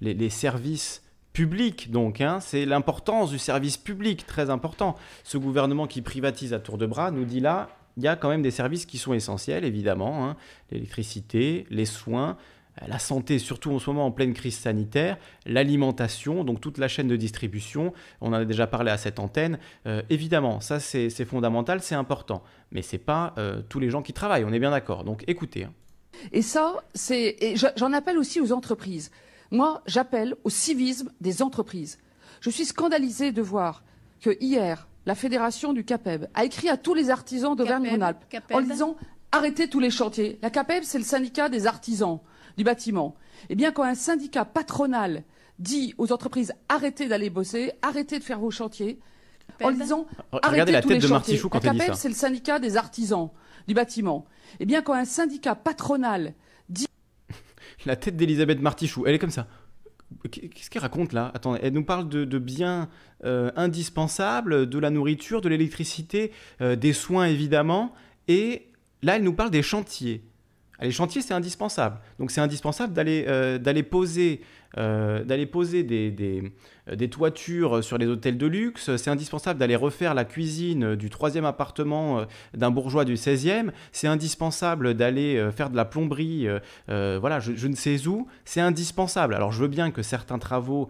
les, services public, donc, hein, c'est l'importance du service public, très important. Ce gouvernement qui privatise à tour de bras nous dit là, il y a quand même des services qui sont essentiels, évidemment, hein. l'électricité, les soins, euh, la santé, surtout en ce moment en pleine crise sanitaire, l'alimentation, donc toute la chaîne de distribution, on en a déjà parlé à cette antenne, euh, évidemment, ça c'est fondamental, c'est important, mais n'est pas euh, tous les gens qui travaillent, on est bien d'accord, donc écoutez. Hein. Et ça, c'est, j'en appelle aussi aux entreprises. Moi, j'appelle au civisme des entreprises. Je suis scandalisée de voir que hier, la fédération du CAPEB a écrit à tous les artisans d'Auvergne-Rhône-Alpes en disant arrêtez tous les chantiers. La CAPEB, c'est le syndicat des artisans du bâtiment. Eh bien, quand un syndicat patronal dit aux entreprises arrêtez d'aller bosser, arrêtez de faire vos chantiers, en disant arrêtez tous tête les chantiers. la CAPEB, c'est le syndicat des artisans du bâtiment. Eh bien, quand un syndicat patronal la tête d'Elisabeth Martichoux, elle est comme ça. Qu'est-ce qu'elle raconte là elle nous parle de, biens euh, indispensables, de la nourriture, de l'électricité, euh, des soins évidemment, et là elle nous parle des chantiers. Ah, les chantiers, c'est indispensable. Donc c'est indispensable d'aller euh, poser, euh, poser euh, des, toitures sur les hôtels de luxe, c'est indispensable d'aller refaire la cuisine du troisième appartement d'un bourgeois du 16e, c'est indispensable d'aller faire de la plomberie, voilà, je, ne sais où, c'est indispensable. Alors je veux bien que certains travaux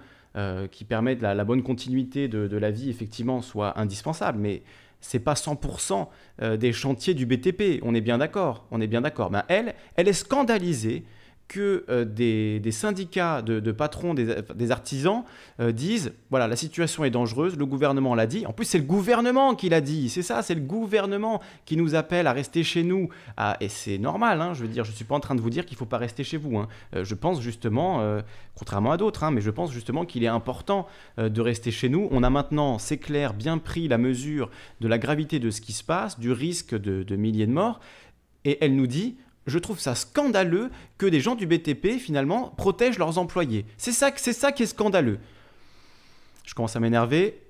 qui permettent la, bonne continuité de, de, la vie, effectivement, soient indispensables, mais c'est pas 100% euh, des chantiers du BTP, on est bien d'accord, on est bien d'accord. Ben, elle, elle est scandalisée que euh, des, syndicats de, patrons, des, artisans euh, disent voilà, la situation est dangereuse, le gouvernement l'a dit. En plus, c'est le gouvernement qui l'a dit, c'est ça, c'est le gouvernement qui nous appelle à rester chez nous. Ah, et c'est normal, hein, je veux dire, je ne suis pas en train de vous dire qu'il ne faut pas rester chez vous. Hein. Euh, je pense justement, contrairement à d'autres, hein, mais je pense justement qu'il est important de rester chez nous. On a maintenant, c'est clair, bien pris la mesure de la gravité de ce qui se passe, du risque de milliers de morts. Et elle nous dit, je trouve ça scandaleux que des gens du BTP, finalement, protègent leurs employés. C'est ça, c'est ça qui est scandaleux. Je commence à m'énerver,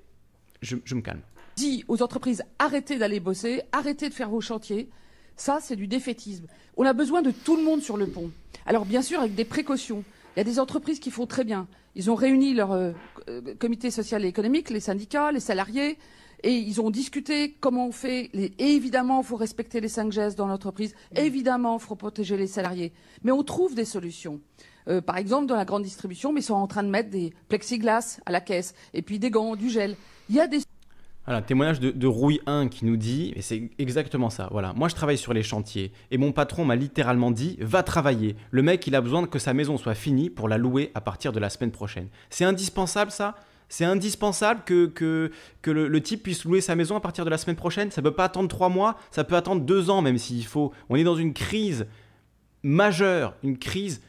je, me calme. dis aux entreprises, arrêtez d'aller bosser, arrêtez de faire vos chantiers, ça c'est du défaitisme. On a besoin de tout le monde sur le pont. Alors bien sûr, avec des précautions. Il y a des entreprises qui font très bien. Ils ont réuni leur euh, euh, comité social et économique, les syndicats, les salariés, et ils ont discuté comment on fait. et évidemment, il faut respecter les 5 gestes dans l'entreprise. Mm. Évidemment, il faut protéger les salariés. Mais on trouve des solutions. Euh, par exemple, dans la grande distribution, mais ils sont en train de mettre des plexiglas à la caisse et puis des gants, du gel. Il y a des voilà, témoignage de, de Rouille 1 qui nous dit, et c'est exactement ça, voilà, moi je travaille sur les chantiers, et mon patron m'a littéralement dit, va travailler, le mec il a besoin que sa maison soit finie pour la louer à partir de la semaine prochaine. C'est indispensable ça c'est indispensable que, le, type puisse louer sa maison à partir de la semaine prochaine. Ça ne peut pas attendre trois mois, ça peut attendre deux ans même s'il faut. On est dans une crise majeure, une crise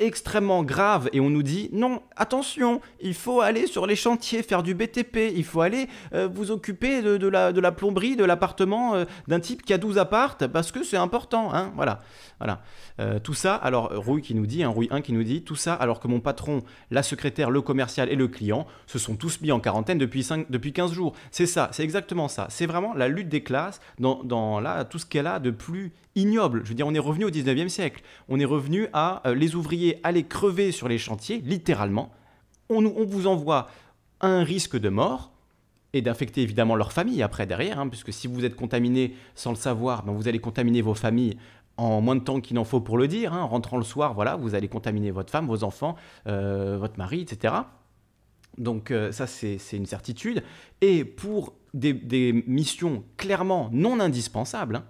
extrêmement grave et on nous dit non, attention, il faut aller sur les chantiers, faire du BTP, il faut aller euh, vous occuper de, la, de, la, plomberie, de l'appartement euh, d'un type qui a 12 appartes parce que c'est important, hein, voilà. voilà. Euh, tout ça, alors Rouille qui nous dit, hein, un Rouille 1 qui nous dit, tout ça alors que mon patron, la secrétaire, le commercial et le client se sont tous mis en quarantaine depuis, 5, depuis 15 jours. C'est ça, c'est exactement ça. C'est vraiment la lutte des classes dans, dans là, tout ce qu'elle a de plus ignoble. Je veux dire, on est revenu au 19e siècle. On est revenu à euh, les ouvriers aller crever sur les chantiers, littéralement. On, vous envoie un risque de mort et d'infecter évidemment leur famille après derrière, hein, puisque si vous êtes contaminé sans le savoir, ben, vous allez contaminer vos familles en moins de temps qu'il n'en faut pour le dire. Hein. rentrant le soir, voilà, vous allez contaminer votre femme, vos enfants, euh, votre mari, etc. Donc euh, ça, c'est une certitude. Et pour des, missions clairement non indispensables, hein,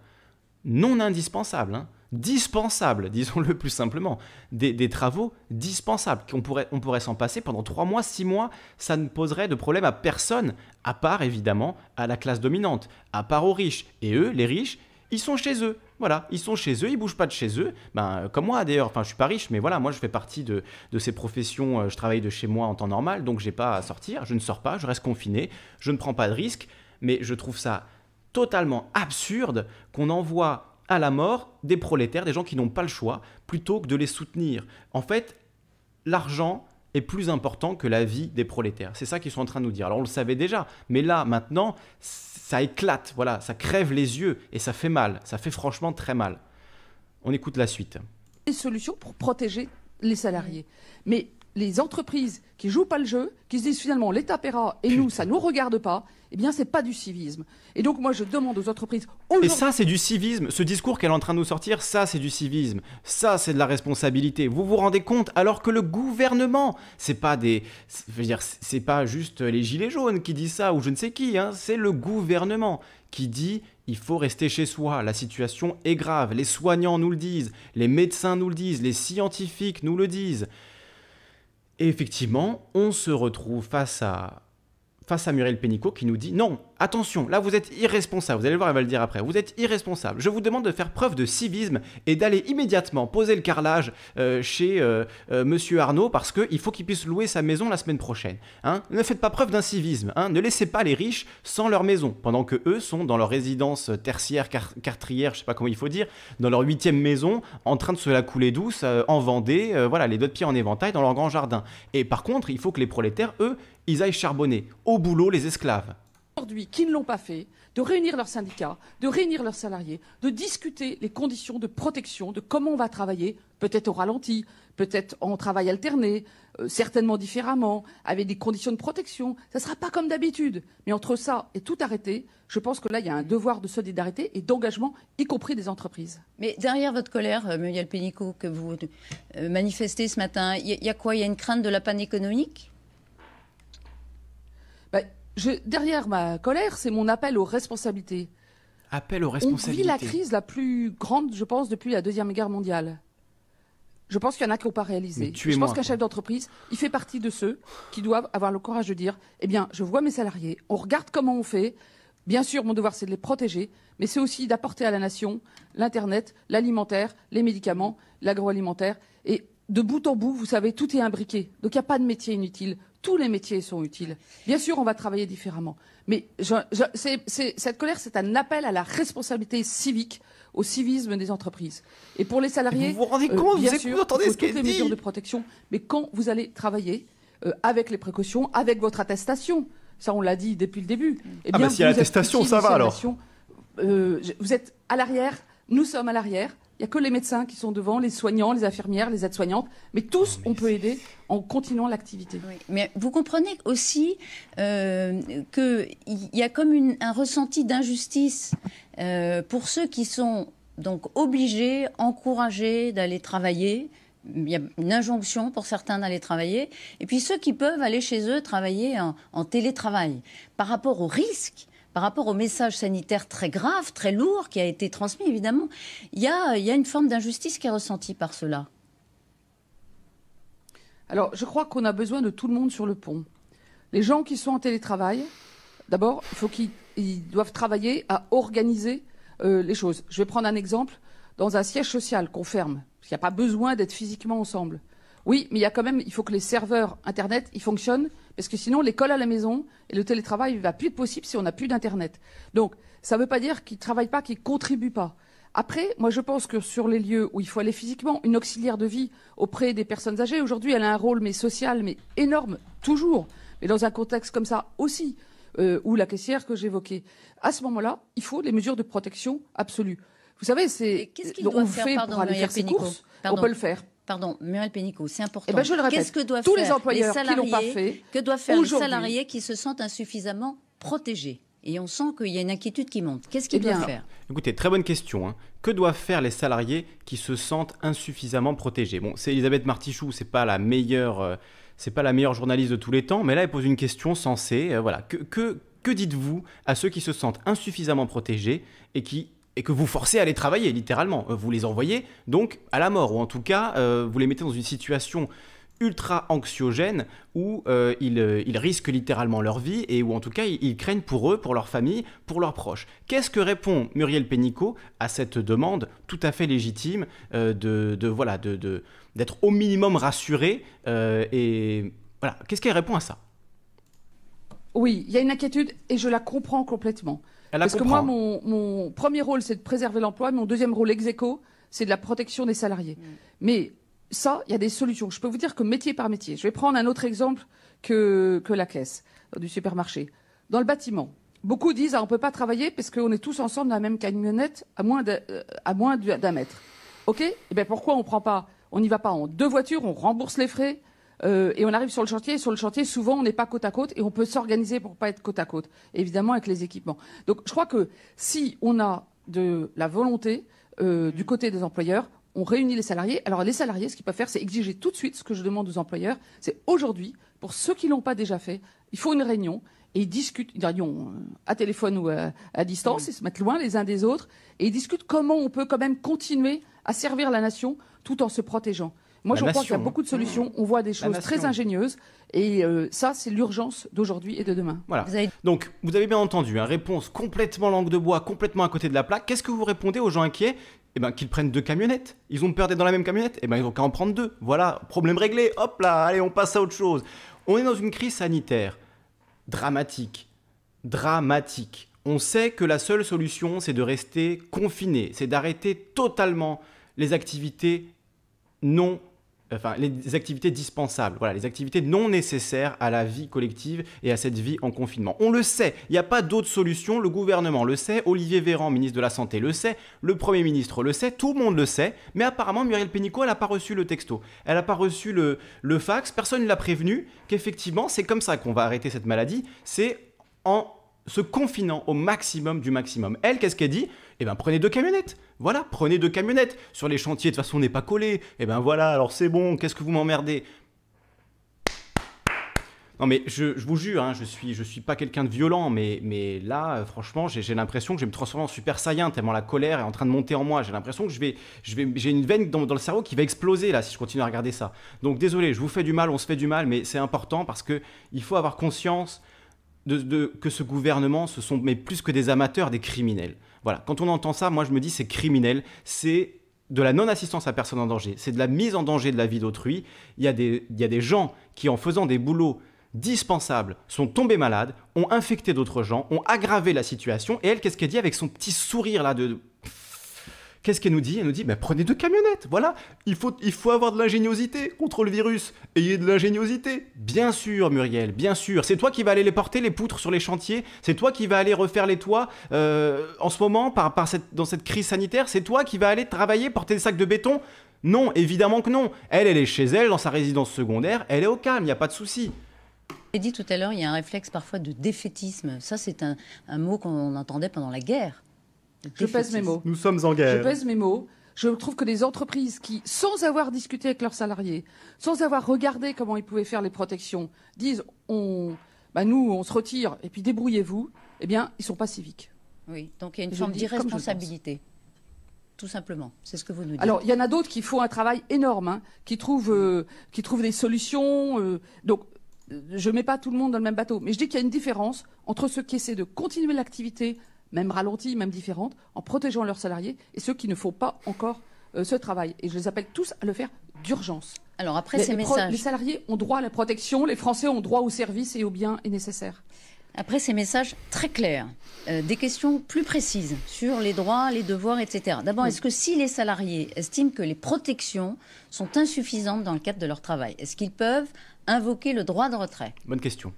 non indispensable, hein, disons-le (laughs) plus simplement, des, travaux dispensables, qu'on pourrait, on pourrait s'en passer pendant 3 mois, 6 mois, ça ne poserait de problème à personne, à part évidemment à la classe dominante, à part aux riches. Et eux, les riches, ils sont chez eux. Voilà, ils sont chez eux, ils bougent pas de chez eux. Ben, comme moi d'ailleurs, enfin je suis pas riche, mais voilà, moi je fais partie de, ces professions, euh, je travaille de chez moi en temps normal, donc j'ai pas à sortir, je ne sors pas, je reste confiné, je ne prends pas de risques, mais je trouve ça totalement absurde qu'on envoie à la mort des prolétaires, des gens qui n'ont pas le choix, plutôt que de les soutenir. En fait, l'argent est plus important que la vie des prolétaires. C'est ça qu'ils sont en train de nous dire. Alors on le savait déjà, mais là, maintenant, ça éclate, voilà, ça crève les yeux et ça fait mal, ça fait franchement très mal. On écoute la suite. Des solutions pour protéger les salariés. Mais les entreprises qui jouent pas le jeu, qui se disent finalement l'État paiera et nous, ça nous regarde pas, eh bien, c'est pas du civisme. Et donc, moi, je demande aux entreprises. Et ça, c'est du civisme. Ce discours qu'elle est en train de nous sortir, ça, c'est du civisme. Ça, c'est de la responsabilité. Vous vous rendez compte Alors que le gouvernement, c'est pas des, c'est pas juste les gilets jaunes qui disent ça ou je ne sais qui. Hein, c'est le gouvernement qui dit il faut rester chez soi, la situation est grave, les soignants nous le disent, les médecins nous le disent, les scientifiques nous le disent. Et effectivement, on se retrouve face à, face à Muriel Pénicaud qui nous dit non, Attention, là vous êtes irresponsable, vous allez voir, elle va le dire après, vous êtes irresponsable. Je vous demande de faire preuve de civisme et d'aller immédiatement poser le carrelage euh, chez M. Euh, euh, Monsieur Arnaud parce qu'il faut qu'il puisse louer sa maison la semaine prochaine. Hein. ne faites pas preuve d'incivisme, civisme. Hein. ne laissez pas les riches sans leur maison, pendant que eux sont dans leur résidence tertiaire, quartrière, je sais pas comment il faut dire, dans leur huitième maison, en train de se la couler douce, en Vendée, voilà, les deux pieds en éventail dans leur grand jardin. Et par contre, il faut que les prolétaires, eux, ils aillent charbonner, au boulot les esclaves aujourd'hui qui ne l'ont pas fait, de réunir leurs syndicats, de réunir leurs salariés, de discuter les conditions de protection, de comment on va travailler, peut-être au ralenti, peut-être en travail alterné, euh, certainement différemment, avec des conditions de protection. Ça ne sera pas comme d'habitude. Mais entre ça et tout arrêter, je pense que là, il y a un devoir de solidarité et d'engagement, y compris des entreprises. Mais derrière votre colère, euh, Muriel Pénicaud, que vous euh, manifestez ce matin, il y, a quoi Il y a une crainte de la panne économique derrière ma colère, c'est mon appel aux responsabilités. Appel aux responsabilités. On vit la crise la plus grande, je pense, depuis la Deuxième Guerre mondiale. Je pense qu'il y en a qui n'ont pas réalisé. Je pense qu'un chef d'entreprise, il fait partie de ceux qui doivent avoir le courage de dire Eh bien, je vois mes salariés, on regarde comment on fait. Bien sûr, mon devoir, c'est de les protéger, mais c'est aussi d'apporter à la nation l'Internet, l'alimentaire, les médicaments, l'agroalimentaire. Et de bout en bout, vous savez, tout est imbriqué. Donc il n'y a pas de métier inutile tous les métiers sont utiles. Bien sûr, on va travailler différemment. Mais cette colère, c'est un appel à la responsabilité civique, au civisme des entreprises. Et pour les salariés, vous vous rendez euh, compte, bien sûr, vous toutes les mesures de protection. Mais quand vous allez travailler euh, avec les précautions, avec votre attestation, ça on l'a dit depuis le début. Et eh ah, bah, bien, si l'attestation, ça va alors. Euh, vous êtes à l'arrière, nous sommes à l'arrière. Il n'y a que les médecins qui sont devant, les soignants, les infirmières, les aides-soignantes, mais tous, on peut aider en continuant l'activité. mais vous comprenez aussi euh, qu'il y a comme un ressenti d'injustice euh, pour ceux qui sont donc obligés, encouragés d'aller travailler, il y a une injonction pour certains d'aller travailler, et puis ceux qui peuvent aller chez eux travailler en, en télétravail. Par rapport au risque par rapport au message sanitaire très grave, très lourd qui a été transmis, évidemment, il y a, une forme d'injustice qui est ressentie par cela. Alors, je crois qu'on a besoin de tout le monde sur le pont. Les gens qui sont en télétravail, d'abord, il faut qu'ils doivent travailler à organiser euh, les choses. Je vais prendre un exemple. Dans un siège social qu'on ferme, parce qu'il n'y a pas besoin d'être physiquement ensemble, oui, mais il y a quand même, il faut que les serveurs Internet, ils fonctionnent, parce que sinon l'école à la maison et le télétravail ne va plus être possible si on n'a plus d'Internet. Donc, ça ne veut pas dire qu'ils ne travaillent pas, qu'ils ne contribuent pas. Après, moi je pense que sur les lieux où il faut aller physiquement, une auxiliaire de vie auprès des personnes âgées, aujourd'hui elle a un rôle mais social, mais énorme, toujours, mais dans un contexte comme ça aussi, où euh, ou la caissière que j'évoquais. À ce moment-là, il faut des mesures de protection absolues. Vous savez, c'est... Qu'est-ce qu'il fait pour aller faire ses On peut le faire. Pardon, Muriel Pénicaud, c'est important. Eh ben, Qu'est-ce que doivent faire les salariés, qui pas fait Que doivent faire les salariés qui se sentent insuffisamment protégés et on sent qu'il y a une inquiétude qui monte. Qu'est-ce qu'ils eh doivent faire Écoutez, très bonne question. Hein. Que doivent faire les salariés qui se sentent insuffisamment protégés Bon, c'est Elisabeth Martichoux, c'est pas la meilleure, euh, c'est pas la meilleure journaliste de tous les temps, mais là elle pose une question sensée. Euh, voilà, que dites-vous à ceux qui se sentent insuffisamment protégés et qui et que vous forcez à aller travailler, littéralement. Euh, vous les envoyez donc à la mort, ou en tout cas, euh, vous les mettez dans une situation ultra anxiogène où euh, ils, risquent littéralement leur vie et où en tout cas ils, craignent pour eux, pour leur famille, pour leurs proches. Qu'est-ce que répond Muriel Pénicaud à cette demande tout à fait légitime de, voilà d'être au minimum rassuré et voilà qu'est-ce qu'elle répond à ça Oui, il y a une inquiétude et je la comprends complètement. Parce que moi, mon, premier rôle, c'est de préserver l'emploi. Mon deuxième rôle, ex c'est de la protection des salariés. Mm. Mais ça, il y a des solutions. Je peux vous dire que métier par métier. Je vais prendre un autre exemple que, la caisse euh, du supermarché. Dans le bâtiment, beaucoup disent ah, on ne peut pas travailler parce qu'on est tous ensemble dans la même camionnette à moins euh, d'un mètre. OK et eh bien, pourquoi On n'y va pas en deux voitures, on rembourse les frais euh, et on arrive sur le chantier. Et sur le chantier, souvent, on n'est pas côte à côte et on peut s'organiser pour pas être côte à côte, évidemment avec les équipements. Donc, je crois que si on a de la volonté euh, du côté des employeurs, on réunit les salariés. Alors, les salariés, ce qu'ils peuvent faire, c'est exiger tout de suite ce que je demande aux employeurs. C'est aujourd'hui, pour ceux qui ne l'ont pas déjà fait, il faut une réunion et ils discutent, ils réunion euh, à téléphone ou à, à distance, ils se mettent loin les uns des autres, et ils discutent comment on peut quand même continuer à servir la nation tout en se protégeant. Moi, je pense qu'il y a beaucoup de solutions. Mmh. On voit des choses très ingénieuses. Et euh, ça, c'est l'urgence d'aujourd'hui et de demain. Voilà. Donc, vous avez bien entendu, une hein. réponse complètement langue de bois, complètement à côté de la plaque. Qu'est-ce que vous répondez aux gens inquiets eh ben, qu'ils prennent deux camionnettes. Ils ont peur d'être dans la même camionnette. Eh ben, ils n'ont qu'à en prendre deux. Voilà, problème réglé. Hop là, allez, on passe à autre chose. On est dans une crise sanitaire dramatique. Dramatique. On sait que la seule solution, c'est de rester confiné, c'est d'arrêter totalement les activités non enfin, les activités dispensables, voilà, les activités non nécessaires à la vie collective et à cette vie en confinement. On le sait, il n'y a pas d'autre solution, le gouvernement le sait, Olivier Véran, ministre de la Santé, le sait, le Premier ministre le sait, tout le monde le sait, mais apparemment Muriel Pénicaud, elle n'a pas reçu le texto, elle n'a pas reçu le, le fax, personne ne l'a prévenu qu'effectivement c'est comme ça qu'on va arrêter cette maladie, c'est en se confinant au maximum du maximum. Elle, qu'est-ce qu'elle dit Eh bien, prenez deux camionnettes. Voilà, prenez deux camionnettes. Sur les chantiers, de toute façon, on n'est pas collé. Eh ben voilà, alors c'est bon, qu'est-ce que vous m'emmerdez non mais je, vous jure, hein, je suis je suis pas quelqu'un de violent, mais, mais là, euh, franchement, j'ai l'impression que je vais me transformer en super saiyan, tellement la colère est en train de monter en moi. J'ai l'impression que je vais je vais j'ai une veine dans, dans, le cerveau qui va exploser là si je continue à regarder ça. Donc désolé, je vous fais du mal, on se fait du mal, mais c'est important parce que il faut avoir conscience de, que ce gouvernement, ce sont mais plus que des amateurs, des criminels. Voilà, quand on entend ça, moi je me dis c'est criminel, c'est de la non-assistance à personne en danger, c'est de la mise en danger de la vie d'autrui. Il y, a des, il y a des gens qui, en faisant des boulots dispensables, sont tombés malades, ont infecté d'autres gens, ont aggravé la situation, et elle, qu'est-ce qu'elle dit avec son petit sourire là de Qu'est-ce qu'elle nous dit Elle nous dit, prenez deux camionnettes, voilà, il faut, il faut avoir de l'ingéniosité contre le virus, ayez de l'ingéniosité. Bien sûr, Muriel, bien sûr, c'est toi qui vas aller les porter, les poutres sur les chantiers, c'est toi qui vas aller refaire les toits euh, en ce moment, par, dans cette crise sanitaire, c'est toi qui vas aller travailler, porter des sacs de béton. Non, évidemment que non. Elle, elle est chez elle, dans sa résidence secondaire, elle est au calme, il n'y a pas de souci. J'ai dit tout à l'heure, il y a un réflexe parfois de défaitisme. Ça, c'est un mot qu'on entendait pendant la guerre. Je pèse mes mots. Nous sommes en Je pèse mes mots. Je trouve que des entreprises qui, sans avoir discuté avec leurs salariés, sans avoir regardé comment ils pouvaient faire les protections, disent on, bah nous, on se retire et puis débrouillez-vous, eh bien, ils sont pas civiques. Oui, donc il y a une forme d'irresponsabilité. Tout simplement, c'est ce que vous nous dites. Alors, il y en a d'autres qui font un travail énorme, hein, qui, trouvent, euh, qui trouvent des solutions. Euh, donc, euh, je ne mets pas tout le monde dans le même bateau. Mais je dis qu'il y a une différence entre ceux qui essaient de continuer l'activité même ralenties, même différentes, en protégeant leurs salariés et ceux qui ne font pas encore euh, ce travail. Et je les appelle tous à le faire d'urgence. Alors après ces messages. Les salariés ont droit à la protection, les Français ont droit aux services et aux biens et nécessaires. Après ces messages très clairs, euh, des questions plus précises sur les droits, les devoirs, etc. D'abord, est-ce que si les salariés estiment que les protections sont insuffisantes dans le cadre de leur travail, est-ce qu'ils peuvent invoquer le droit de retrait Bonne question.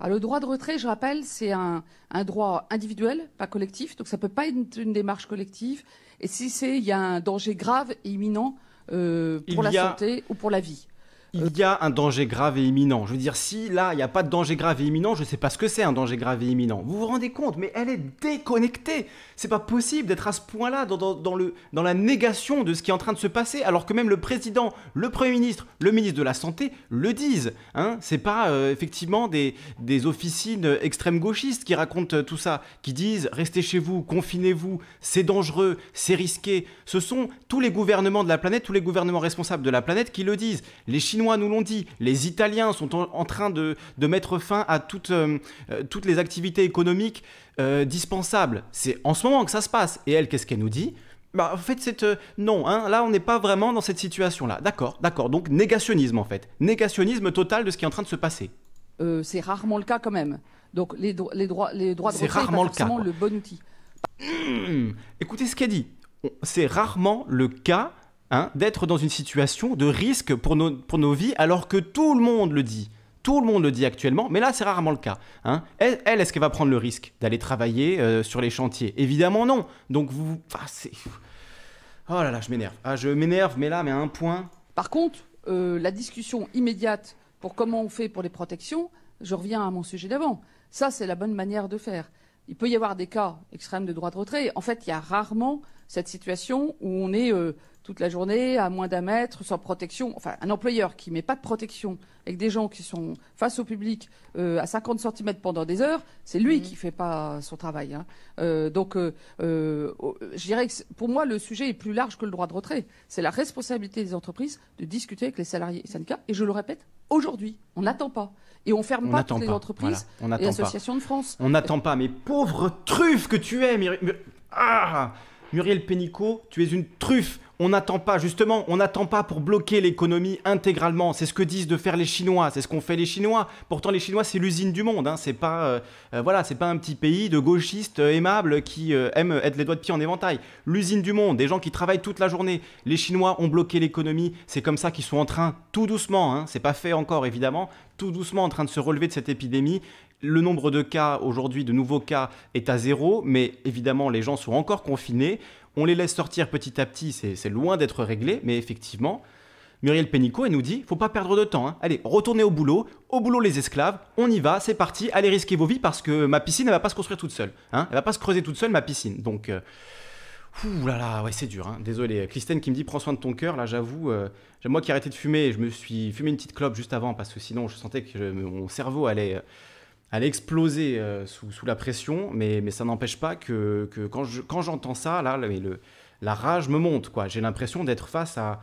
Ah, le droit de retrait, je rappelle, c'est un, droit individuel, pas collectif. Donc, ça ne peut pas être une, démarche collective. Et si c'est, il y a un danger grave et imminent euh, pour la santé ou pour la vie. Il y a un danger grave et imminent. Je veux dire, si là, il n'y a pas de danger grave et imminent, je ne sais pas ce que c'est un danger grave et imminent. Vous vous rendez compte, mais elle est déconnectée. C'est pas possible d'être à ce point-là dans, le, dans la négation de ce qui est en train de se passer, alors que même le président, le Premier ministre, le ministre de la Santé le disent. Hein c'est pas euh, effectivement des, des officines extrême gauchistes qui racontent euh, tout ça, qui disent restez chez vous, confinez-vous, c'est dangereux, c'est risqué. Ce sont tous les gouvernements de la planète, tous les gouvernements responsables de la planète qui le disent. Les Chinois nous l'ont dit, les Italiens sont en, train de, mettre fin à toutes euh, toutes les activités économiques euh, dispensable. C'est en ce moment que ça se passe. Et elle, qu'est-ce qu'elle nous dit bah, en fait, c'est euh, non, hein, là, on n'est pas vraiment dans cette situation-là. D'accord, d'accord. Donc, négationnisme, en fait. Négationnisme total de ce qui est en train de se passer. Euh, c'est rarement le cas, quand même. Donc, les, les, droits, les droits de retrait, c'est rarement le, cas, le bon outil. Hmm. écoutez ce qu'elle dit. C'est rarement le cas hein, d'être dans une situation de risque pour nos, pour nos vies, alors que tout le monde le dit. Tout le monde le dit actuellement, mais là, c'est rarement le cas. Hein. Elle, est-ce qu'elle va prendre le risque d'aller travailler euh, sur les chantiers Évidemment non. Donc vous... Ah, oh là là, je m'énerve. Ah, je m'énerve, mais là, mais à un point... Par contre, euh, la discussion immédiate pour comment on fait pour les protections, je reviens à mon sujet d'avant. Ça, c'est la bonne manière de faire. Il peut y avoir des cas extrêmes de droit de retrait. En fait, il y a rarement cette situation où on est euh, toute la journée, à moins d'un mètre, sans protection. Enfin, un employeur qui met pas de protection avec des gens qui sont face au public euh, à 50 cm pendant des heures, c'est lui qui mhm. qui fait pas son travail. Hein. Euh, donc, euh, oh, je dirais que pour moi, le sujet est plus large que le droit de retrait. C'est la responsabilité des entreprises de discuter avec les salariés et syndicats. Et je le répète, aujourd'hui, on n'attend pas. Et on ferme pas toutes les entreprises on et associations de France. On n'attend pas. Mais pauvre truffe que tu es, ah Muriel Pénicaud, tu es une truffe. On n'attend pas, justement, on n'attend pas pour bloquer l'économie intégralement. C'est ce que disent de faire les Chinois, c'est ce qu'ont fait les Chinois. Pourtant, les Chinois, c'est l'usine du monde. Hein. Ce n'est pas, euh, euh, voilà, pas un petit pays de gauchistes euh, aimables qui aiment être les doigts de pied en éventail. L'usine du monde, des gens qui travaillent toute la journée. Les Chinois ont bloqué l'économie. C'est comme ça qu'ils sont en train, tout doucement, hein, c'est pas fait encore évidemment, tout doucement en train de se relever de cette épidémie. Le nombre de cas aujourd'hui, de nouveaux cas, est à zéro, mais évidemment les gens sont encore confinés. On les laisse sortir petit à petit, c'est loin d'être réglé, mais effectivement, Muriel Pénicaud, elle nous dit faut pas perdre de temps. Hein. Allez, retournez au boulot, au boulot les esclaves, on y va, c'est parti, allez risquer vos vies parce que ma piscine, elle va pas se construire toute seule. Hein. Elle va pas se creuser toute seule, ma piscine. Donc. Euh, ouh là là, ouais, c'est dur. Hein. Désolé. christine qui me dit prends soin de ton cœur, là, j'avoue. j'ai euh, moi qui ai arrêté de fumer, je me suis fumé une petite clope juste avant parce que sinon, je sentais que mon cerveau allait, euh, elle a explosé euh, sous, la pression, mais, ça n'empêche pas que, quand, je, quand j'entends ça, là, la rage me monte, J'ai l'impression d'être face à,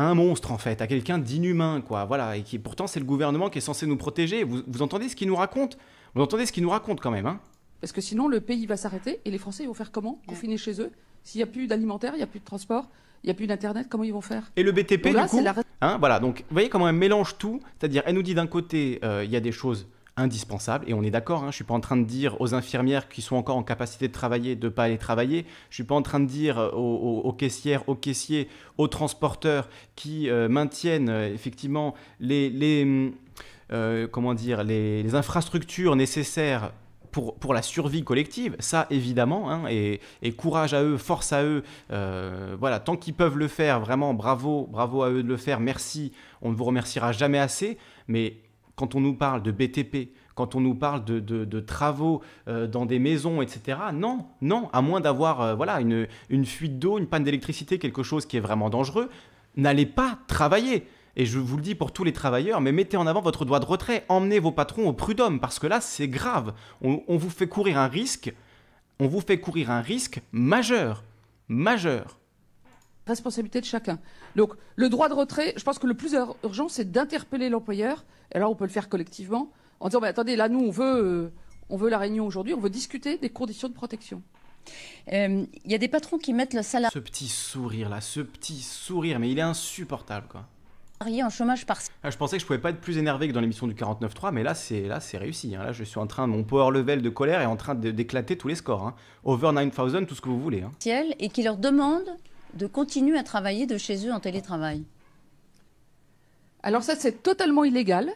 un monstre, en fait, à quelqu'un d'inhumain, Voilà, et qui, pourtant, c'est le gouvernement qui est censé nous protéger. Vous, entendez ce qu'il nous raconte Vous entendez ce qu'il nous raconte, quand même, hein? Parce que sinon, le pays va s'arrêter, et les Français, ils vont faire comment Confiner chez eux S'il n'y a plus d'alimentaire, il n'y a plus de transport, il n'y a plus d'Internet, comment ils vont faire Et le BTP, du coup hein, Voilà, donc, vous voyez comment elle mélange tout, c'est-à-dire, elle nous dit d'un côté, euh, il y a des choses indispensable. Et on est d'accord, hein, je ne suis pas en train de dire aux infirmières qui sont encore en capacité de travailler de ne pas aller travailler. Je ne suis pas en train de dire euh, aux, caissières, aux caissiers, aux transporteurs qui euh, maintiennent euh, effectivement les, hum, comment dire, les, infrastructures nécessaires pour, pour, la survie collective, ça évidemment, hein, et, courage à eux, force à eux, voilà, tant qu'ils peuvent le faire, vraiment bravo, bravo à eux de le faire, merci, on ne vous remerciera jamais assez, mais quand on nous parle de BTP, quand on nous parle de, travaux euh, dans des maisons, etc. Non, non, à moins d'avoir euh, voilà, une, fuite d'eau, une panne d'électricité, quelque chose qui est vraiment dangereux, n'allez pas travailler. Et je vous le dis pour tous les travailleurs, mais mettez en avant votre droit de retrait, emmenez vos patrons au prud'homme, parce que là, c'est grave. on vous fait courir un risque, on vous fait courir un risque majeur, majeur responsabilité de chacun. Donc, le droit de retrait, je pense que le plus urgent, c'est d'interpeller l'employeur. Et là, on peut le faire collectivement en disant, Mais attendez, là, nous, on veut, euh, on veut la réunion aujourd'hui, on veut discuter des conditions de protection. Euh, il y a des patrons qui mettent le salaire. Ce petit sourire là, ce petit sourire, mais il est insupportable quoi. En chômage partiel. Ah, je pensais que je pouvais pas être plus énervé que dans l'émission du 49.3, mais là c'est là c'est réussi. Hein. Là je suis en train mon power level de colère est en train d'éclater tous les scores. Hein. Over 9000, tout ce que vous voulez. Hein. Et qui leur demande de continuer à travailler de chez eux en télétravail Alors ça, c'est totalement illégal.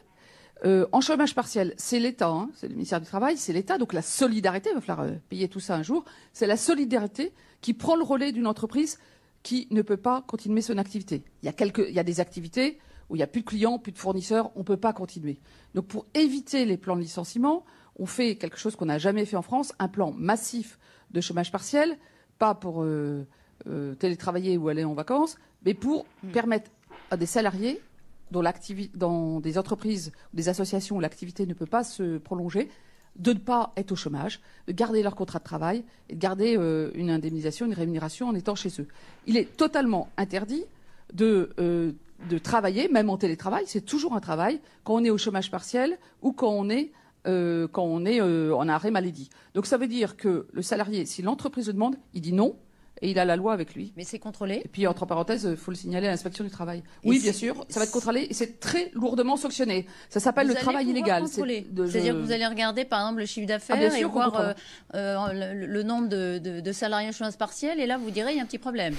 Euh, en chômage partiel, c'est l'État, hein, c'est le ministère du Travail, c'est l'État. Donc la solidarité, il va falloir euh, payer tout ça un jour, c'est la solidarité qui prend le relais d'une entreprise qui ne peut pas continuer son activité. Il y a, quelques, il des activités où il n'y a plus de clients, plus de fournisseurs, on ne peut pas continuer. Donc pour éviter les plans de licenciement, on fait quelque chose qu'on n'a jamais fait en France, un plan massif de chômage partiel, pas pour... Euh, euh, télétravailler ou aller en vacances, mais pour hmm. permettre à des salariés dans des entreprises ou des associations où l'activité ne peut pas se prolonger, de ne pas être au chômage, de garder leur contrat de travail et de garder euh, une indemnisation, une rémunération en étant chez eux. Il est totalement interdit euh, de, travailler, même en télétravail, c'est toujours un travail, quand on est au chômage partiel ou quand on est, quand on est en arrêt maladie. Donc ça veut dire que le salarié, si l'entreprise le demande, il dit non, et il a la loi avec lui. Mais c'est contrôlé. Et puis, entre parenthèses, il euh, faut le signaler à l'inspection du travail. oui, bien sûr, ça va être contrôlé et c'est très lourdement sanctionné. Ça s'appelle le travail illégal. C'est-à-dire que vous allez regarder, par exemple, le chiffre d'affaires ah, et voir euh, euh, le, nombre de, salariés en chômage partiel et là, vous direz, il y a un petit problème.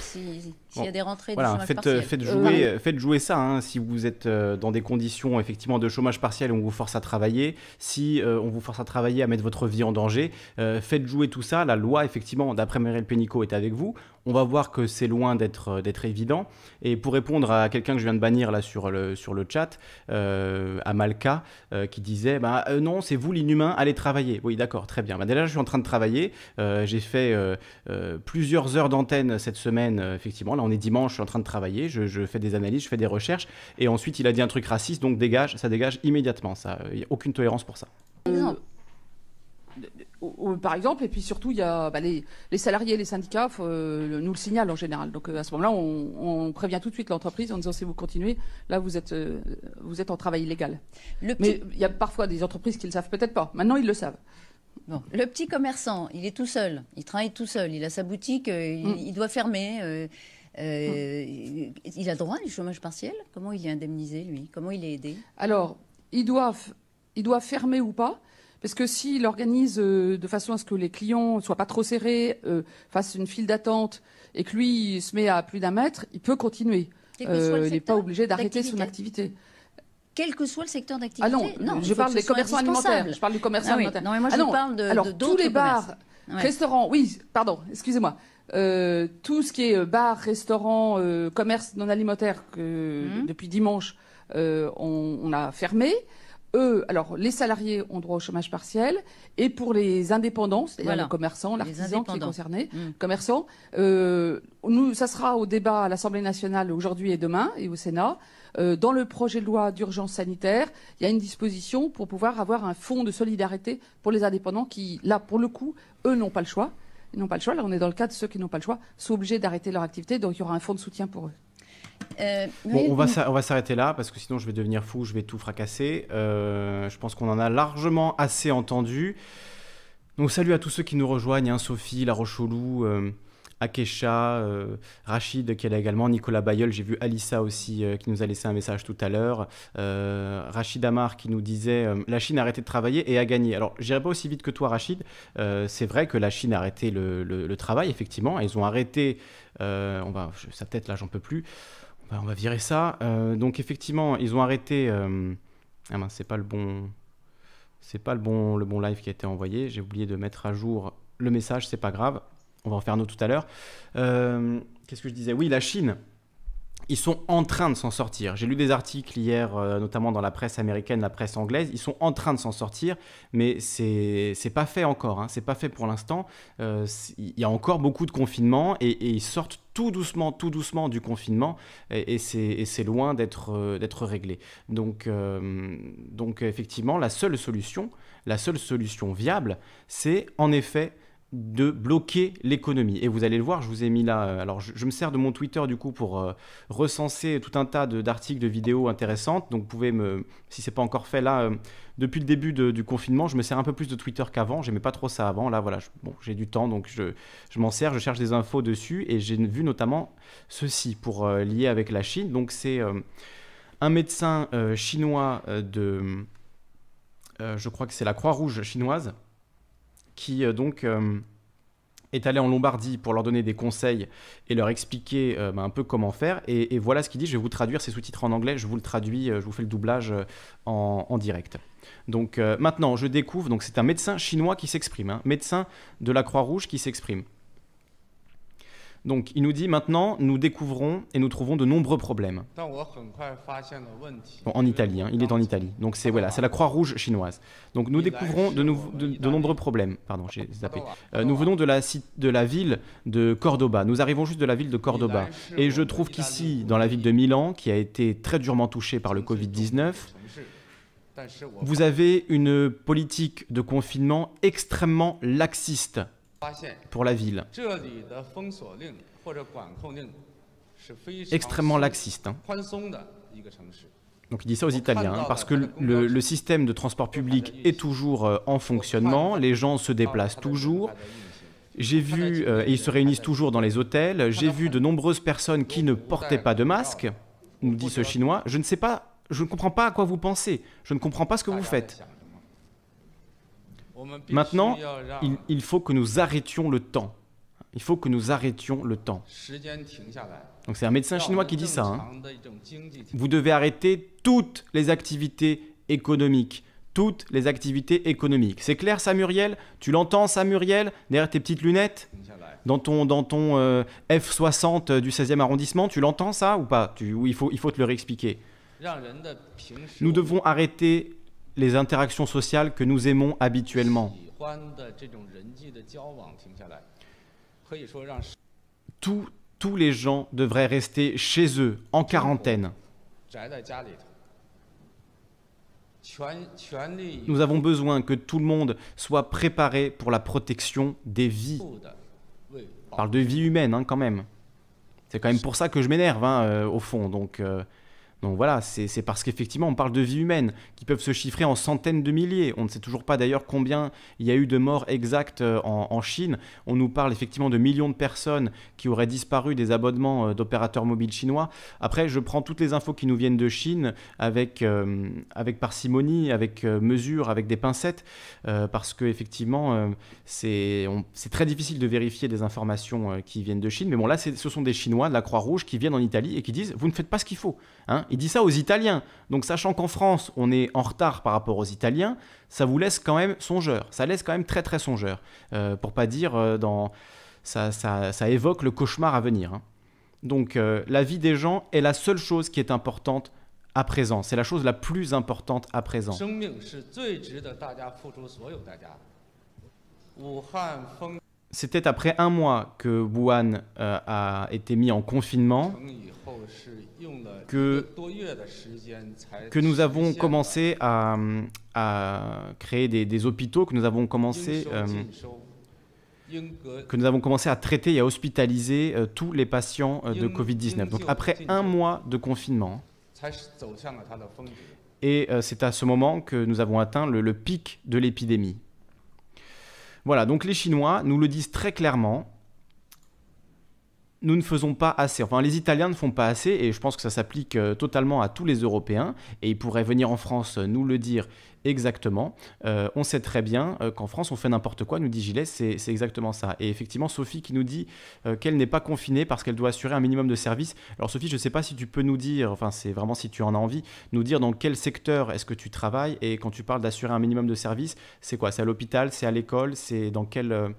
S'il y a des rentrées faites, euh, euh, jouer, euh, faites jouer ça. Hein. si vous êtes dans des conditions effectivement de chômage partiel où on vous force à travailler, si on vous force à travailler, à mettre votre vie en danger, faites jouer tout ça. La loi, effectivement, d'après Muriel Pénicaud, est avec vous on va voir que c'est loin euh, d'être évident. Et pour répondre à quelqu'un que je viens de bannir là sur le, chat, à euh, Malka, euh, qui disait bah, Non, c'est vous l'inhumain, allez travailler. Oui, d'accord, très bien. Bah, déjà, je suis en train de travailler. J'ai fait plusieurs heures d'antenne cette semaine, effectivement. Là, on est dimanche, je suis en train de travailler. Je, fais des analyses, je fais des recherches. Et ensuite, il a dit un truc raciste, donc dégage, ça dégage immédiatement. Ça, il n'y a aucune tolérance pour ça par exemple, et puis surtout, il y a bah, les, salariés les syndicats euh, nous le signalent en général. Donc euh, à ce moment-là, on, prévient tout de suite l'entreprise en disant si vous continuez, là vous êtes euh, vous êtes en travail illégal. Mais il y a parfois des entreprises qui le savent peut-être pas. Maintenant, ils le savent. Le petit commerçant, il est tout seul, il travaille tout seul, il a sa boutique, mm. il, doit fermer. Mm. Il a droit au chômage partiel Comment il est indemnisé, lui Comment il est aidé Alors, il doit fermer ou pas parce que s'il organise euh, de façon à ce que les clients ne soient pas trop serrés, euh, fassent une file d'attente, et que lui se met à plus d'un mètre, il peut continuer. Euh, il n'est pas obligé d'arrêter son activité. Quel que soit le secteur d'activité. Ah non, je parle des commerçants alimentaires. Je parle du commerçant ah alimentaire. Non, mais moi ah je parle de, alors, tous les bars, restaurants, oui, pardon, excusez-moi. tout ce qui est bar, restaurant, commerces commerce non alimentaire, que mmh. depuis dimanche, on, a fermé eux, alors les salariés ont droit au chômage partiel, et pour les indépendants, c'est-à-dire les commerçants, l'artisan qui est concerné, hmm. commerçants, euh, nous, ça sera au débat à l'Assemblée nationale aujourd'hui et demain, et au Sénat. Euh, dans le projet de loi d'urgence sanitaire, il y a une disposition pour pouvoir avoir un fonds de solidarité pour les indépendants qui, là, pour le coup, eux n'ont pas le choix. Ils n'ont pas le choix. Là, on est dans le cas de ceux qui n'ont pas le choix, sont obligés d'arrêter leur activité, donc il y aura un fonds de soutien pour eux. Euh, bon, on va, s'arrêter là parce que sinon je vais devenir fou, je vais tout fracasser. Euh, je pense qu'on en a largement assez entendu. Donc salut à tous ceux qui nous rejoignent, hein, Sophie, La Rochelou, euh, Akesha, Rachid qui est là également, Nicolas Bayeul, j'ai vu Alissa aussi qui nous a laissé un message tout à l'heure, Rachid Amar qui nous disait la Chine a arrêté de travailler et a gagné. Alors j'irai pas aussi vite que toi Rachid, c'est vrai que la Chine a arrêté le, travail effectivement, ils ont arrêté, on va, ça peut là j'en peux plus. Bah, on va virer ça. Euh, donc effectivement, ils ont arrêté. Euh, ah ben, c'est pas le bon, c'est pas le bon, le bon live qui a été envoyé. J'ai oublié de mettre à jour le message. C'est pas grave. On va en faire un autre tout à l'heure. Euh, qu'est-ce que je disais Oui, la Chine ils sont en train de s'en sortir. J'ai lu des articles hier, euh, notamment dans la presse américaine, la presse anglaise. Ils sont en train de s'en sortir, mais c'est pas fait encore. ce hein. C'est pas fait pour l'instant. Euh, il y a encore beaucoup de confinement et, ils sortent tout doucement, tout doucement du confinement et, c'est loin d'être euh, d'être réglé. Donc, donc effectivement, la seule solution, la seule solution viable, c'est en effet de bloquer l'économie. Et vous allez le voir, je vous ai mis là, euh, alors je, me sers de mon Twitter du coup pour euh, recenser tout un tas d'articles, de, vidéos intéressantes, donc vous pouvez me, si c'est pas encore fait là, euh, depuis le début du confinement, je me sers un peu plus de Twitter qu'avant, j'aimais pas trop ça avant, là voilà, j'ai du temps, donc je, je m'en sers, je cherche des infos dessus, et j'ai vu notamment ceci pour lier avec la Chine, donc c'est un médecin chinois de, je crois que c'est la Croix-Rouge chinoise, qui euh, donc euh, est allé en Lombardie pour leur donner des conseils et leur expliquer euh, bah, un peu comment faire. Et, voilà ce qu'il dit. Je vais vous traduire ces sous-titres en anglais. Je vous le traduis, je vous fais le doublage en, direct. Donc maintenant, je découvre. Donc c'est un médecin chinois qui s'exprime, hein. médecin de la Croix-Rouge qui s'exprime. Donc il nous dit maintenant, nous découvrons et nous trouvons de nombreux problèmes. en Italie, hein, il est en Italie. Donc c'est voilà, c'est la Croix-Rouge chinoise. Donc nous découvrons de, nombreux problèmes. Pardon, j'ai zappé. Euh, nous venons de la, de la ville de Cordoba. Nous arrivons juste de la ville de Cordoba. Et je trouve qu'ici, dans la ville de Milan, qui a été très durement touchée par le Covid-19, vous avez une politique de confinement extrêmement laxiste pour la ville. Extrêmement laxiste. Donc il dit ça aux Italiens, hein, parce que le, système de transport public est toujours euh, en fonctionnement, les gens se déplacent toujours. J'ai vu, euh, et ils se réunissent toujours dans les hôtels, j'ai vu de nombreuses personnes qui ne portaient pas de masque, nous dit ce Chinois. Je ne sais pas, je ne comprends pas à quoi vous pensez, je ne comprends pas ce que vous faites. Maintenant, oh il, faut que nous arrêtions le temps. Il faut que nous arrêtions le temps. Donc c'est un médecin chinois qui dit ça. Vous devez arrêter toutes les activités économiques. Toutes les activités économiques. C'est clair, Samuriel Tu l'entends, Samuriel Derrière tes petites lunettes Dans ton, dans ton euh, F60 euh, du 16e arrondissement, tu l'entends ça ou pas tu, il, faut, il faut te le réexpliquer. Nous devons arrêter les interactions sociales que nous aimons habituellement. tous les gens devraient rester chez eux, en quarantaine. Nous avons besoin que tout le monde soit préparé pour la protection des vies. On parle de vie humaine hein, quand même. C'est quand même pour ça que je m'énerve hein, euh, au fond. Donc euh, donc voilà, c'est parce qu'effectivement, on parle de vies humaines qui peuvent se chiffrer en centaines de milliers. On ne sait toujours pas d'ailleurs combien il y a eu de morts exactes euh, en, Chine. On nous parle effectivement de millions de personnes qui auraient disparu des abonnements euh, d'opérateurs mobiles chinois. Après, je prends toutes les infos qui nous viennent de Chine avec, euh, avec parcimonie, avec mesure, avec des pincettes, parce que effectivement, c'est très difficile de vérifier des informations qui viennent de Chine. Mais bon, là, ce sont des Chinois de la Croix-Rouge qui viennent en Italie et qui disent vous ne faites pas ce qu'il faut. Hein. Il dit ça aux Italiens. Donc sachant qu'en France, on est en retard par rapport aux Italiens, ça vous laisse quand même songeur. Ça laisse quand même très très songeur. Euh, pour pas dire euh, dans... Ça, ça, ça, évoque le cauchemar à venir. Hein. Donc euh, la vie des gens est la seule chose qui est importante à présent. C'est la chose la plus importante à présent. C'était après un mois que Wuhan euh, a été mis en confinement que, nous avons commencé à, créer des, hôpitaux, que nous avons commencé... Euh, que nous avons commencé à traiter et à hospitaliser euh, tous les patients de Covid-19. Donc après un mois de confinement, et c'est à ce moment que nous avons atteint le pic de l'épidémie. Voilà, donc les Chinois nous le disent très clairement, nous ne faisons pas assez. Enfin, les Italiens ne font pas assez, et je pense que ça s'applique euh, totalement à tous les Européens, et ils pourraient venir en France euh, nous le dire exactement. Euh, on sait très bien qu'en France, on fait n'importe quoi, nous dit gilet c'est exactement ça. Et effectivement, Sophie qui nous dit qu'elle n'est pas confinée parce qu'elle doit assurer un minimum de services. Alors Sophie, je ne sais pas si tu peux nous dire, enfin c'est vraiment si tu en as envie, nous dire dans quel secteur est-ce que tu travailles, et quand tu parles d'assurer un minimum de services, c'est quoi C'est à l'hôpital, c'est à l'école, c'est dans quel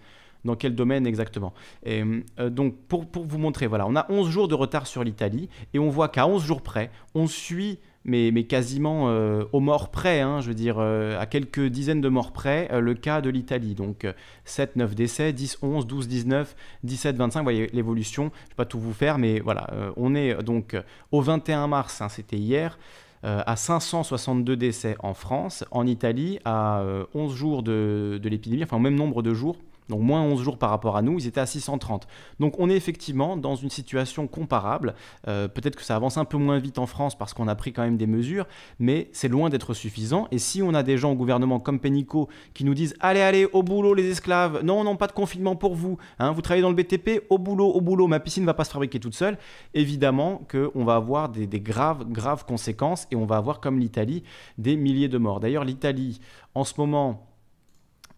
dans quel domaine exactement. Et, euh, donc, pour, vous montrer, voilà, on a 11 jours de retard sur l'Italie, et on voit qu'à 11 jours près, on suit mais, quasiment euh, aux morts près, hein, je veux dire, euh, à quelques dizaines de morts près, le cas de l'Italie. Donc 7, 9 décès, 10, 11, 12, 19, 17, 25, vous voyez l'évolution, je ne vais pas tout vous faire, mais voilà, on est donc au 21 mars, hein, c'était hier, à 562 décès en France, en Italie, à 11 jours de, de l'épidémie, enfin au même nombre de jours, donc moins 11 jours par rapport à nous, ils étaient à 630. Donc on est effectivement dans une situation comparable. Euh, peut-être que ça avance un peu moins vite en France parce qu'on a pris quand même des mesures, mais c'est loin d'être suffisant. Et si on a des gens au gouvernement comme Penico qui nous disent Allez, allez, au boulot les esclaves, non, on n'a pas de confinement pour vous, hein. vous travaillez dans le BTP, au boulot, au boulot, ma piscine ne va pas se fabriquer toute seule, évidemment qu'on va avoir des, des graves, graves conséquences et on va avoir, comme l'Italie, des milliers de morts. D'ailleurs, l'Italie, en ce moment,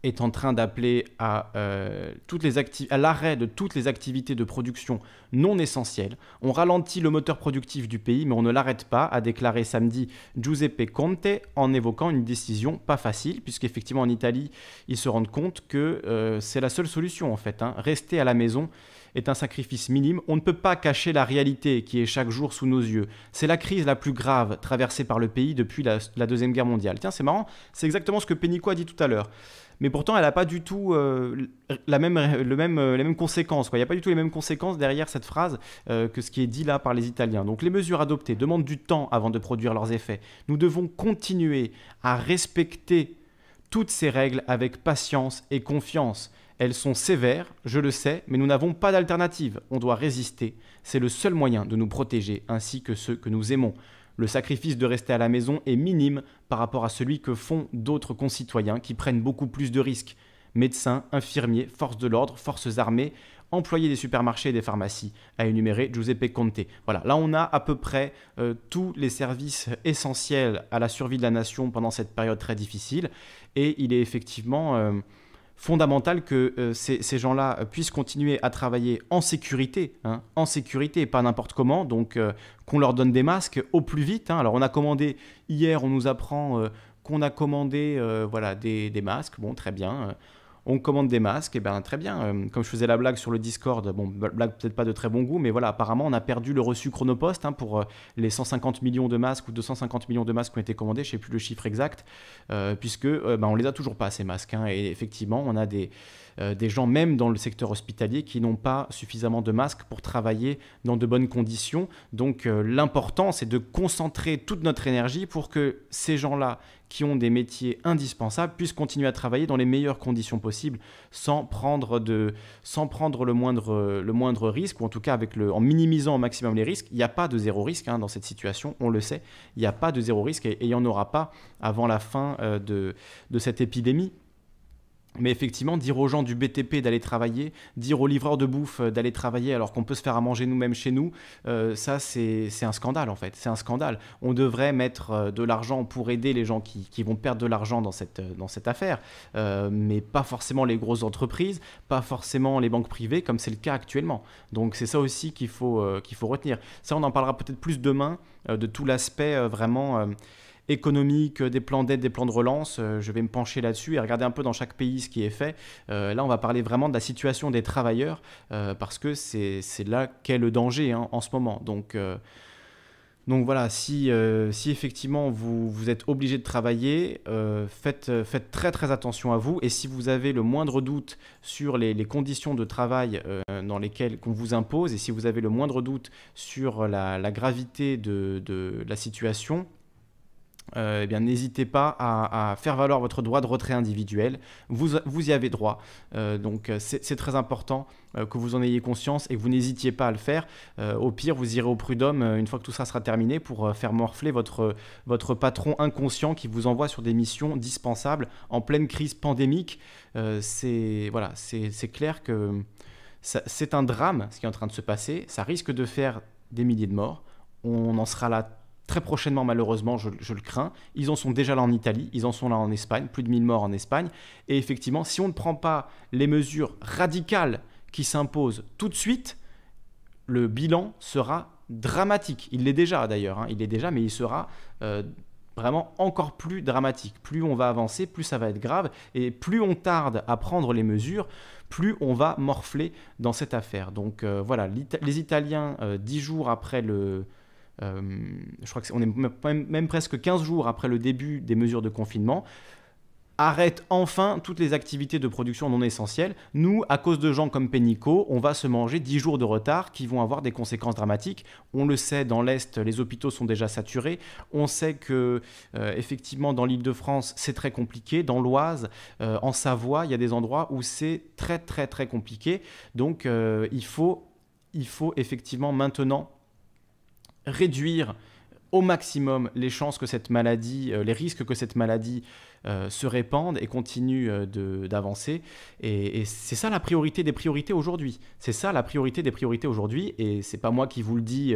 est en train d'appeler à, euh, à l'arrêt de toutes les activités de production non essentielles. On ralentit le moteur productif du pays, mais on ne l'arrête pas, a déclaré samedi Giuseppe Conte en évoquant une décision pas facile, puisqu'effectivement en Italie, ils se rendent compte que euh, c'est la seule solution en fait. Hein. Rester à la maison est un sacrifice minime. On ne peut pas cacher la réalité qui est chaque jour sous nos yeux. C'est la crise la plus grave traversée par le pays depuis la, Deuxième Guerre mondiale. Tiens, c'est marrant, c'est exactement ce que Pénico a dit tout à l'heure mais pourtant elle n'a pas du tout euh, euh, les mêmes conséquences. Il n'y a pas du tout les mêmes conséquences derrière cette phrase euh, que ce qui est dit là par les Italiens. Donc les mesures adoptées demandent du temps avant de produire leurs effets. Nous devons continuer à respecter toutes ces règles avec patience et confiance. Elles sont sévères, je le sais, mais nous n'avons pas d'alternative. On doit résister. C'est le seul moyen de nous protéger ainsi que ceux que nous aimons. Le sacrifice de rester à la maison est minime par rapport à celui que font d'autres concitoyens qui prennent beaucoup plus de risques. Médecins, infirmiers, forces de l'ordre, forces armées, employés des supermarchés et des pharmacies, a énuméré Giuseppe Conte. Voilà, là on a à peu près euh, tous les services essentiels à la survie de la nation pendant cette période très difficile, et il est effectivement... Euh, fondamental que euh, ces, gens-là euh, puissent continuer à travailler en sécurité, hein, en sécurité et pas n'importe comment. Donc euh, qu'on leur donne des masques au plus vite. Hein. Alors on a commandé hier, on nous apprend qu'on a commandé voilà des, masques. Bon, très bien on commande des masques, et eh ben très bien. Euh, comme je faisais la blague sur le Discord, bon, blague peut-être pas de très bon goût, mais voilà, apparemment on a perdu le reçu Chronopost hein, pour euh, les 150 millions de masques ou 250 millions de masques qui ont été commandés, je ne sais plus le chiffre exact, euh, puisque ben, on les a toujours pas ces masques. Hein, et effectivement, on a des euh, des gens même dans le secteur hospitalier qui n'ont pas suffisamment de masques pour travailler dans de bonnes conditions. Donc euh, l'important, c'est de concentrer toute notre énergie pour que ces gens-là qui ont des métiers indispensables puissent continuer à travailler dans les meilleures conditions possibles sans prendre, de, sans prendre le, moindre, le moindre risque, ou en tout cas avec le, en minimisant au maximum les risques. Il n'y a pas de zéro risque hein, dans cette situation, on le sait. Il n'y a pas de zéro risque et, il n'y en aura pas avant la fin euh, de cette épidémie. Mais effectivement, dire aux gens du BTP d'aller travailler, dire aux livreurs de bouffe euh, d'aller travailler alors qu'on peut se faire à manger nous-mêmes chez nous, euh, ça c'est un scandale en fait. C'est un scandale. On devrait mettre euh, de l'argent pour aider les gens qui, vont perdre de l'argent dans cette, dans cette affaire, mais pas forcément les grosses entreprises, pas forcément les banques privées comme c'est le cas actuellement. Donc c'est ça aussi qu'il faut, qu'il faut retenir. Ça on en parlera peut-être plus demain de tout l'aspect vraiment économiques, des plans d'aide, des plans de relance. Euh, je vais me pencher là-dessus et regarder un peu dans chaque pays ce qui est fait. Euh, là, on va parler vraiment de la situation des travailleurs euh, parce que c'est là qu'est le danger hein, en ce moment. Donc, donc voilà, si, si effectivement vous, vous, êtes obligé de travailler, faites, faites, très très attention à vous. Et si vous avez le moindre doute sur les, conditions de travail dans lesquelles qu'on vous impose, et si vous avez le moindre doute sur la, gravité de, la situation, euh, eh bien n'hésitez pas à, faire valoir votre droit de retrait individuel. Vous, vous y avez droit. Euh, donc euh, c'est très important que vous en ayez conscience et que vous n'hésitiez pas à le faire. au pire, vous irez au prud'homme une fois que tout ça sera terminé pour faire morfler votre, votre patron inconscient qui vous envoie sur des missions dispensables en pleine crise pandémique. c'est voilà, c'est clair que c'est un drame ce qui est en train de se passer. Ça risque de faire des milliers de morts. On en sera là très prochainement, malheureusement, je, le crains. Ils en sont déjà là en Italie, ils en sont là en Espagne, plus de 1000 morts en Espagne. Et effectivement, si on ne prend pas les mesures radicales qui s'imposent tout de suite, le bilan sera dramatique. Il l'est déjà d'ailleurs, hein. il l'est déjà, mais il sera euh, vraiment encore plus dramatique. Plus on va avancer, plus ça va être grave, et plus on tarde à prendre les mesures, plus on va morfler dans cette affaire. Donc euh, voilà, les Italiens, euh, dix jours après le, euh, je crois qu'on est même presque 15 jours après le début des mesures de confinement, arrête enfin toutes les activités de production non essentielles. Nous, à cause de gens comme Pénicaud, on va se manger 10 jours de retard qui vont avoir des conséquences dramatiques. On le sait, dans l'Est, les hôpitaux sont déjà saturés. On sait que, euh, effectivement, dans l'île de France, c'est très compliqué. Dans l'Oise, euh, en Savoie, il y a des endroits où c'est très, très, très compliqué. Donc, il faut il faut effectivement maintenant réduire au maximum les chances que cette maladie, euh, les risques que cette maladie euh, se répande et continue euh, d'avancer. Et, c'est ça la priorité des priorités aujourd'hui. C'est ça la priorité des priorités aujourd'hui. Et c'est pas moi qui vous le dis.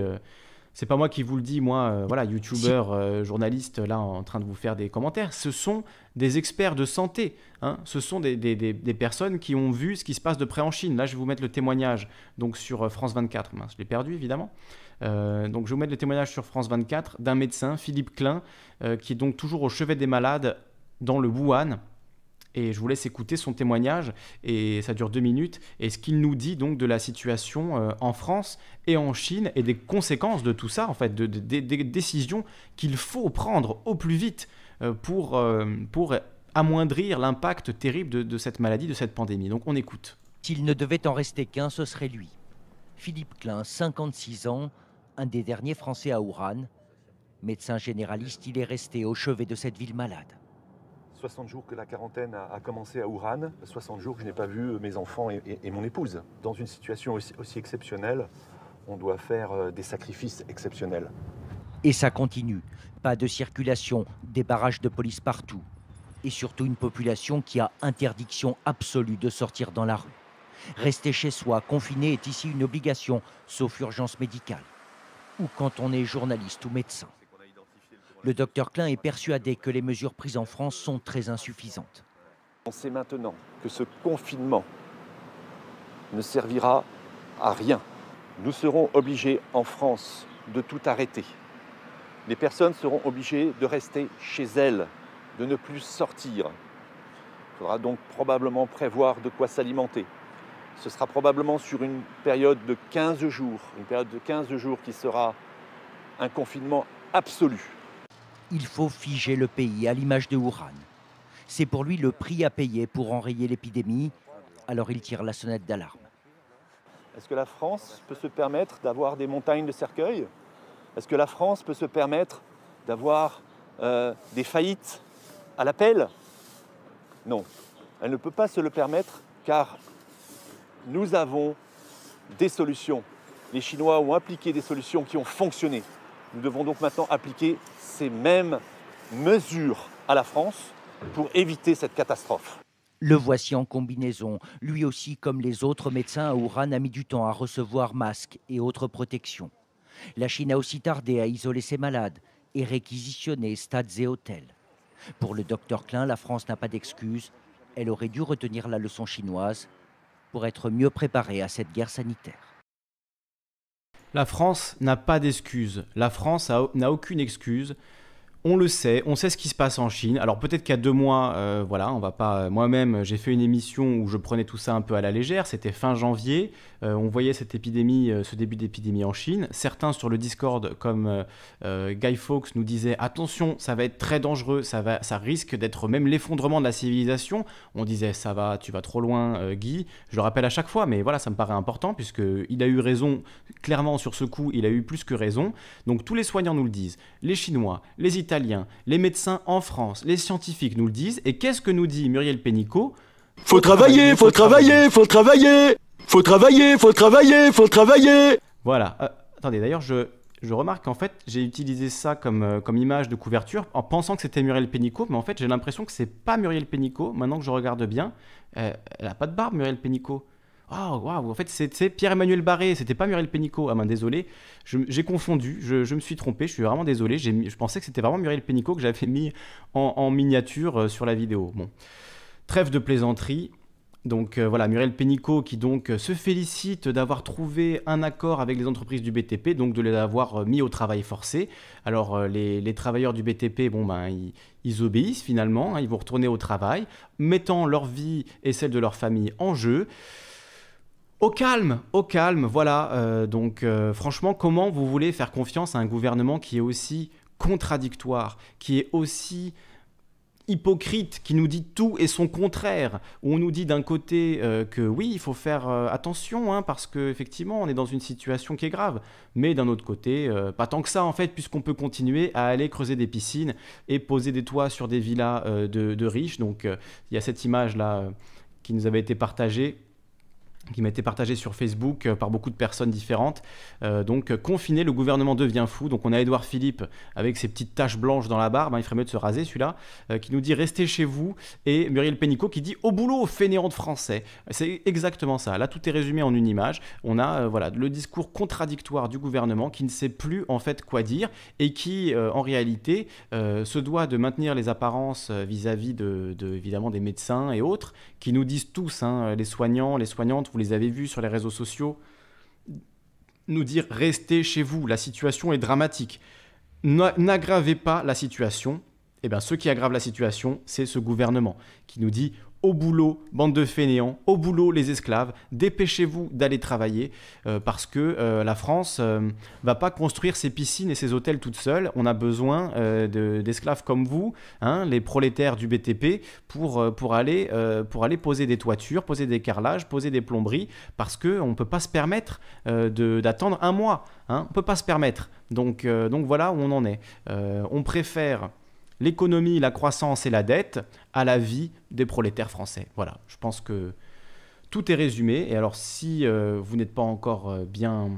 c'est pas moi qui vous le dis, moi, voilà, youtubeur, journaliste, là, en train de vous faire des commentaires. Ce sont des experts de santé. Hein. Ce sont des, des, des, personnes qui ont vu ce qui se passe de près en Chine. Là, je vais vous mettre le témoignage, donc sur France 24. Mince, je l'ai perdu, évidemment. Euh, donc je vais vous mettre le témoignage sur France 24 d'un médecin, Philippe Klein, euh, qui est donc toujours au chevet des malades dans le Wuhan. Et je vous laisse écouter son témoignage, et ça dure deux minutes, et ce qu'il nous dit donc de la situation euh, en France et en Chine, et des conséquences de tout ça, en fait, de, des décisions qu'il faut prendre au plus vite pour, pour amoindrir l'impact terrible de, de cette maladie, de cette pandémie. Donc on écoute. S'il ne devait en rester qu'un, ce serait lui. Philippe Klein, 56 ans, un des derniers Français à Ouran. Médecin généraliste, il est resté au chevet de cette ville malade. 60 jours que la quarantaine a commencé à Ouran, 60 jours que je n'ai pas vu euh, mes enfants et, mon épouse. Dans une situation aussi exceptionnelle, on doit faire euh, des sacrifices exceptionnels. Et ça continue. Pas de circulation, des barrages de police partout. Et surtout une population qui a interdiction absolue de sortir dans la rue. Rester chez soi, confiné, est ici une obligation, sauf urgence médicale ou quand on est journaliste ou médecin. Le docteur Klein est persuadé que les mesures prises en France sont très insuffisantes. On sait maintenant que ce confinement ne servira à rien. Nous serons obligés en France de tout arrêter. Les personnes seront obligées de rester chez elles, de ne plus sortir. Il faudra donc probablement prévoir de quoi s'alimenter, ce sera probablement sur une période de 15 jours, une période de 15 jours qui sera un confinement absolu. Il faut figer le pays à l'image de Wuhan. C'est pour lui le prix à payer pour enrayer l'épidémie, alors il tire la sonnette d'alarme. Est-ce que la France peut se permettre d'avoir des montagnes de cercueils Est-ce que la France peut se permettre d'avoir euh, des faillites à l'appel Non, elle ne peut pas se le permettre car nous avons des solutions. Les Chinois ont appliqué des solutions qui ont fonctionné. Nous devons donc maintenant appliquer ces mêmes mesures à la France pour éviter cette catastrophe. Le voici en combinaison. Lui aussi, comme les autres médecins à Wuhan, a mis du temps à recevoir masques et autres protections. La Chine a aussi tardé à isoler ses malades et réquisitionner stades et hôtels. Pour le docteur Klein, la France n'a pas d'excuse. Elle aurait dû retenir la leçon chinoise pour être mieux préparé à cette guerre sanitaire. La France n'a pas d'excuses. La France n'a aucune excuse on le sait, on sait ce qui se passe en Chine. Alors peut-être qu'à deux mois, euh, voilà, on va pas. Euh, moi-même, j'ai fait une émission où je prenais tout ça un peu à la légère. C'était fin janvier. Euh, on voyait cette épidémie, ce début d'épidémie en Chine. Certains sur le Discord, comme Guy Fawkes, nous disaient attention, ça va être très dangereux, ça va, ça risque d'être même l'effondrement de la civilisation. On disait ça va, tu vas trop loin, Guy. Je le rappelle à chaque fois, mais voilà, ça me paraît important puisque il a eu raison clairement sur ce coup. Il a eu plus que raison. Donc tous les soignants nous le disent. Les Chinois, les Italiens les médecins en France, les scientifiques nous le disent. Et qu'est-ce que nous dit Muriel Pénicaud faut, travailler, faut travailler, faut travailler, faut travailler, faut travailler, faut travailler. Voilà. Euh, attendez, d'ailleurs, je, remarque qu'en fait, j'ai utilisé ça euh, comme, image de couverture en pensant que c'était Muriel Pénicaud, mais en fait, j'ai l'impression que c'est pas Muriel Pénicaud, maintenant que je regarde bien. Euh, elle a pas de barbe, Muriel Pénicaud. Oh, En fait, c'est Pierre-Emmanuel Barré, c'était pas Muriel Pénicaud. Ah ben, désolé, j'ai confondu, je, me suis trompé, je suis vraiment désolé. je pensais que c'était vraiment Muriel Pénicaud que j'avais mis en, miniature euh, sur la vidéo. Bon, trêve de plaisanterie. Donc euh, voilà, Muriel Pénicaud qui donc euh, se félicite d'avoir trouvé un accord avec les entreprises du BTP, donc de les avoir mis au travail forcé. Alors les, travailleurs du BTP, bon ben ils, obéissent finalement, hein. ils vont retourner au travail, mettant leur vie et celle de leur famille en jeu. Au calme, au calme, voilà. Euh, donc euh, franchement, comment vous voulez faire confiance à un gouvernement qui est aussi contradictoire, qui est aussi hypocrite, qui nous dit tout et son contraire, on nous dit d'un côté euh, que oui, il faut faire attention, hein, parce qu'effectivement, on est dans une situation qui est grave, mais d'un autre côté, pas tant que ça, en fait, puisqu'on peut continuer à aller creuser des piscines et poser des toits sur des villas de, de, riches. Donc il y a cette image-là qui nous avait été partagée qui m'a été partagé sur Facebook euh, par beaucoup de personnes différentes. Euh, donc, euh, confiné, le gouvernement devient fou. Donc, on a Édouard Philippe avec ses petites taches blanches dans la barbe, hein, il ferait mieux de se raser celui-là, qui nous dit restez chez vous. Et Muriel Pénicaud qui dit au boulot, fainéant de français. C'est exactement ça. Là, tout est résumé en une image. On a voilà, le discours contradictoire du gouvernement qui ne sait plus en fait quoi dire et qui, en réalité, se doit de maintenir les apparences vis-à-vis de, évidemment, des médecins et autres qui nous disent tous, hein, les soignants, les soignantes, vous les avez vus sur les réseaux sociaux, nous dire restez chez vous, la situation est dramatique. N'aggravez pas la situation. Eh bien, ce qui aggrave la situation, c'est ce gouvernement qui nous dit au boulot, bande de fainéants, au boulot, les esclaves, dépêchez-vous d'aller travailler, euh, parce que euh, la France euh, va pas construire ses piscines et ses hôtels toute seule, on a besoin d'esclaves comme vous, hein, les prolétaires du BTP, pour, pour, aller, pour aller poser des toitures, poser des carrelages, poser des plomberies, parce qu'on ne peut pas se permettre d'attendre un mois, hein. on ne peut pas se permettre. Donc, donc voilà où on en est. on préfère l'économie, la croissance et la dette à la vie des prolétaires français. Voilà, je pense que tout est résumé. Et alors, si euh, vous n'êtes pas encore euh, bien,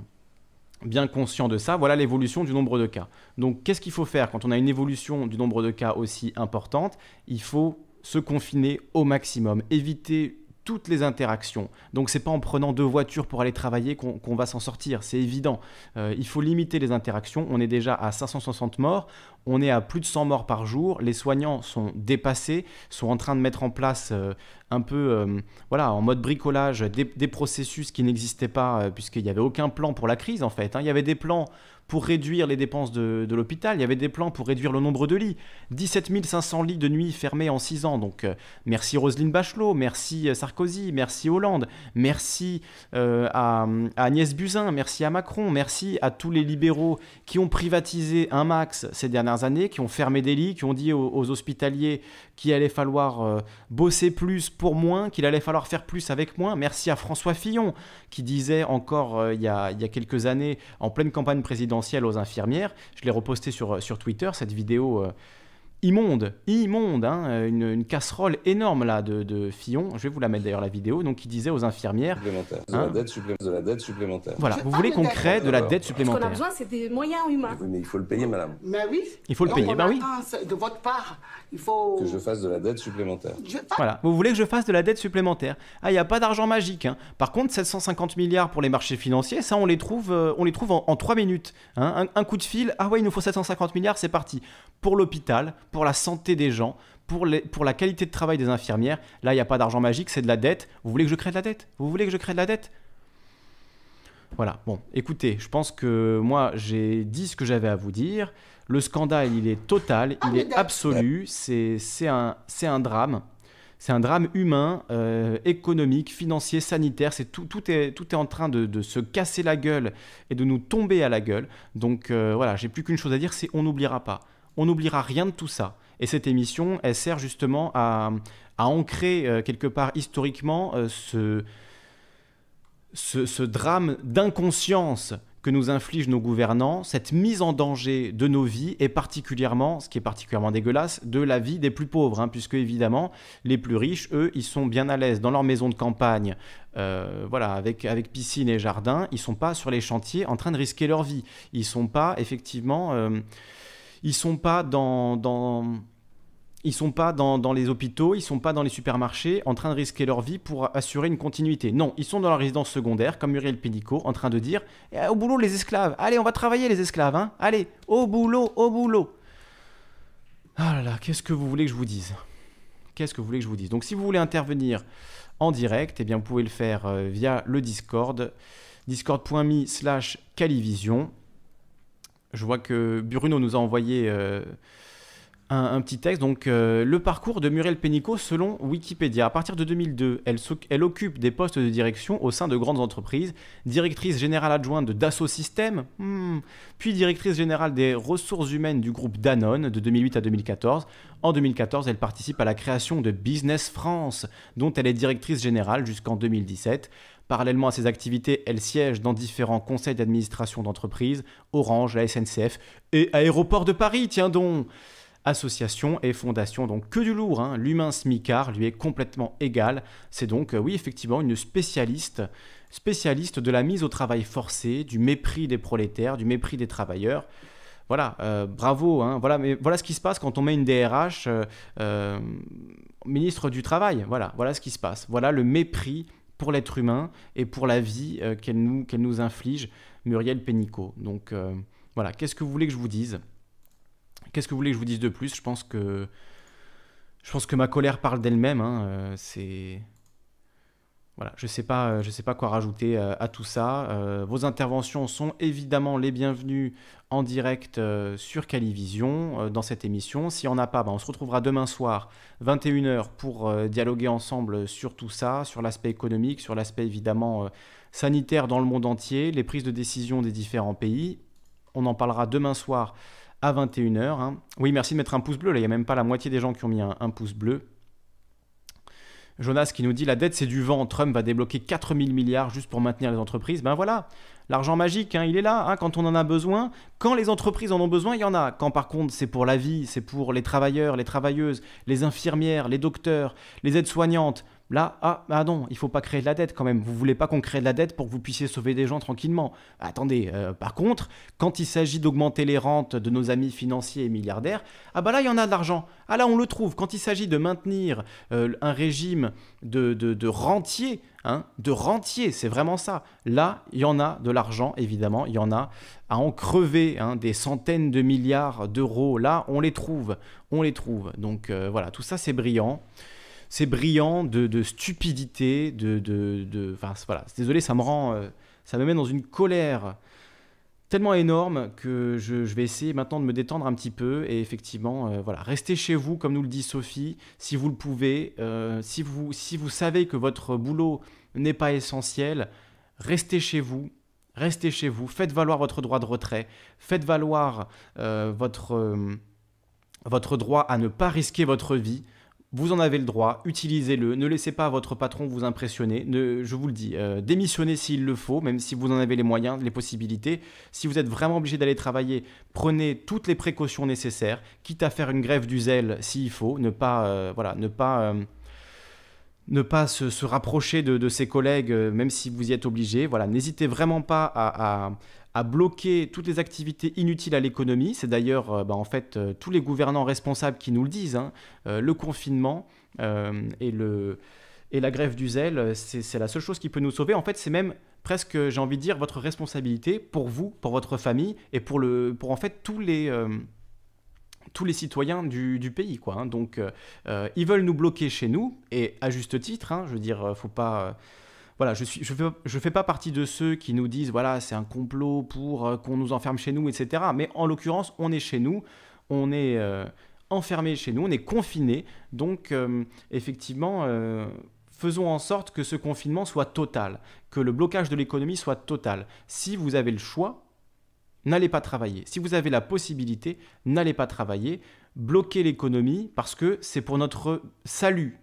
bien conscient de ça, voilà l'évolution du nombre de cas. Donc, qu'est-ce qu'il faut faire quand on a une évolution du nombre de cas aussi importante Il faut se confiner au maximum, éviter toutes les interactions. Donc c'est pas en prenant deux voitures pour aller travailler qu'on va s'en sortir, c'est évident. Euh, il faut limiter les interactions. On est déjà à 560 morts, on est à plus de 100 morts par jour. Les soignants sont dépassés, sont en train de mettre en place euh, un peu, euh, voilà, en mode bricolage, des, processus qui n'existaient pas puisqu'il n'y avait aucun plan pour la crise en fait. Hein. Il y avait des plans pour réduire les dépenses de, l'hôpital, il y avait des plans pour réduire le nombre de lits. 17 500 lits de nuit fermés en 6 ans. Donc euh, merci Roselyne Bachelot, merci euh, Sarkozy, merci Hollande, merci euh, à, Agnès Buzyn, merci à Macron, merci à tous les libéraux qui ont privatisé un max ces dernières années, qui ont fermé des lits, qui ont dit aux, hospitaliers qu'il allait falloir bosser plus pour moins, qu'il allait falloir faire plus avec moins. Merci à François Fillon qui disait encore il il y a quelques années en pleine campagne présidentielle aux infirmières. Je l'ai reposté sur, euh, sur Twitter, cette vidéo euh, immonde, immonde, hein, une, casserole énorme là de, de, Fillon. Je vais vous la mettre d'ailleurs la vidéo. Donc il disait aux infirmières hein, De, la dette supplémentaire. Voilà, vous voulez qu'on crée de la dette supplémentaire. Ce qu'on a besoin, c'est des moyens humains. Oui, mais il faut le payer, madame. Mais ben oui. Il faut le payer, ben oui. De votre part, il faut que je fasse de la dette supplémentaire. Voilà, vous voulez que je fasse de la dette supplémentaire Ah, il n'y a pas d'argent magique. Hein. Par contre, 750 milliards pour les marchés financiers, ça, on les trouve, euh, on les trouve en, trois 3 minutes. Un, un, coup de fil, ah ouais, il nous faut 750 milliards, c'est parti. Pour l'hôpital, pour la santé des gens, pour, les, pour la qualité de travail des infirmières. Là, il n'y a pas d'argent magique, c'est de la dette. Vous voulez que je crée de la dette Vous voulez que je crée de la dette voilà, bon, écoutez, je pense que moi j'ai dit ce que j'avais à vous dire. Le scandale, il est total, il est absolu, c'est un, un drame. C'est un drame humain, euh, économique, financier, sanitaire. C'est tout, tout, est, tout est en train de, de, se casser la gueule et de nous tomber à la gueule. Donc euh, voilà, j'ai plus qu'une chose à dire, c'est on n'oubliera pas. On n'oubliera rien de tout ça. Et cette émission, elle sert justement à, ancrer euh, quelque part historiquement euh, ce, drame d'inconscience que nous infligent nos gouvernants, cette mise en danger de nos vies et particulièrement, ce qui est particulièrement dégueulasse, de la vie des plus pauvres, hein, puisque évidemment les plus riches, eux, ils sont bien à l'aise dans leur maison de campagne, euh, voilà, avec, avec piscine et jardin, ils sont pas sur les chantiers en train de risquer leur vie, ils sont pas effectivement ils sont pas dans, dans ils sont pas dans, dans, les hôpitaux, ils sont pas dans les supermarchés en train de risquer leur vie pour assurer une continuité. Non, ils sont dans la résidence secondaire, comme Muriel Pénicaud, en train de dire eh, au boulot les esclaves, allez, on va travailler les esclaves, hein allez, au boulot, au boulot. Ah là là, qu'est-ce que vous voulez que je vous dise Qu'est-ce que vous voulez que je vous dise Donc si vous voulez intervenir en direct, eh bien vous pouvez le faire euh, via le Discord, discord.me slash calivision. Je vois que Bruno nous a envoyé euh, un, petit texte. Donc, euh, le parcours de Muriel Pénicaud selon Wikipédia. À partir de 2002, elle, occupe des postes de direction au sein de grandes entreprises. Directrice générale adjointe de Dassault Systèmes, hmm, puis directrice générale des ressources humaines du groupe Danone de 2008 à 2014. En 2014, elle participe à la création de Business France, dont elle est directrice générale jusqu'en 2017. Parallèlement à ses activités, elle siège dans différents conseils d'administration d'entreprises, Orange, la SNCF et Aéroport de Paris, tiens donc Association et fondation, donc que du lourd, hein. l'humain smicard lui est complètement égal, c'est donc, euh, oui, effectivement, une spécialiste, spécialiste de la mise au travail forcé, du mépris des prolétaires, du mépris des travailleurs, voilà, euh, bravo, hein. voilà, voilà ce qui se passe quand on met une DRH euh, ministre du Travail, voilà, voilà ce qui se passe, voilà le mépris pour l'être humain et pour la vie euh, qu'elle nous, nous inflige, Muriel Pénicaud. Donc euh, voilà, qu'est-ce que vous voulez que je vous dise Qu'est-ce que vous voulez que je vous dise de plus Je pense que je pense que ma colère parle d'elle-même. Hein, euh, c'est voilà, je ne sais, pas, euh, sais pas quoi rajouter euh, à tout ça. Euh, vos interventions sont évidemment les bienvenues en direct sur Calivision dans cette émission. Si on n'a pas, ben, on se retrouvera demain soir, 21h, pour dialoguer ensemble sur tout ça, sur l'aspect économique, sur l'aspect évidemment sanitaire dans le monde entier, les prises de décision des différents pays. On en parlera demain soir à 21h. Hein. Oui, merci de mettre un pouce bleu. il n'y a même pas la moitié des gens qui ont mis un pouce bleu. Jonas qui nous dit la dette c'est du vent, Trump va débloquer 4000 milliards juste pour maintenir les entreprises. Ben voilà, l'argent magique, hein, il est là, hein, quand on en a besoin, quand les entreprises en ont besoin, il y en a. Quand par contre c'est pour la vie, c'est pour les travailleurs, les travailleuses, les infirmières, les docteurs, les aides-soignantes, Là, ah, ah, non, il faut pas créer de la dette quand même. Vous voulez pas qu'on crée de la dette pour que vous puissiez sauver des gens tranquillement. Attendez, euh, par contre, quand il s'agit d'augmenter les rentes de nos amis financiers et milliardaires, ah bah là, il y en a de l'argent. Ah là, on le trouve. Quand il s'agit de maintenir euh, un régime de, de, de rentier, hein, de c'est vraiment ça. Là, il y en a de l'argent, évidemment. Il y en a à en crever, hein, des centaines de milliards d'euros. Là, on les trouve. On les trouve. Donc euh, voilà, tout ça, c'est brillant c'est brillant de, stupidité, de, de, de Désolé, ça me rend, euh, ça me met dans une colère tellement énorme que je, vais essayer maintenant de me détendre un petit peu et effectivement, euh, voilà, restez chez vous comme nous le dit Sophie, si vous le pouvez, euh, si vous si vous savez que votre boulot n'est pas essentiel, restez chez vous, restez chez vous, faites valoir votre droit de retrait, faites valoir votre, votre droit à ne pas risquer votre vie, vous en avez le droit, utilisez-le, ne laissez pas votre patron vous impressionner, ne, je vous le dis, euh, démissionnez s'il le faut, même si vous en avez les moyens, les possibilités. Si vous êtes vraiment obligé d'aller travailler, prenez toutes les précautions nécessaires, quitte à faire une grève du zèle s'il faut, ne pas, euh, voilà, ne pas, euh, ne pas se, rapprocher de, ses collègues, même si vous y êtes obligé. Voilà, n'hésitez vraiment pas à à bloquer toutes les activités inutiles à l'économie. C'est d'ailleurs euh, bah, en fait euh, tous les gouvernants responsables qui nous le disent. Hein. Euh, le confinement et, le, et la grève du zèle, c'est la seule chose qui peut nous sauver. En fait, c'est même presque, j'ai envie de dire, votre responsabilité pour vous, pour votre famille et pour, le, pour en fait tous les, tous les citoyens du, du pays. Quoi, hein. Donc, ils veulent nous bloquer chez nous, et à juste titre, hein. je veux dire, faut pas voilà, je ne je fais, je fais, pas partie de ceux qui nous disent, voilà, c'est un complot pour euh, qu'on nous enferme chez nous, etc. Mais en l'occurrence, on est chez nous, on est euh, enfermé chez nous, on est confiné. Donc, euh, effectivement, faisons en sorte que ce confinement soit total, que le blocage de l'économie soit total. Si vous avez le choix, n'allez pas travailler. Si vous avez la possibilité, n'allez pas travailler. Bloquez l'économie parce que c'est pour notre salut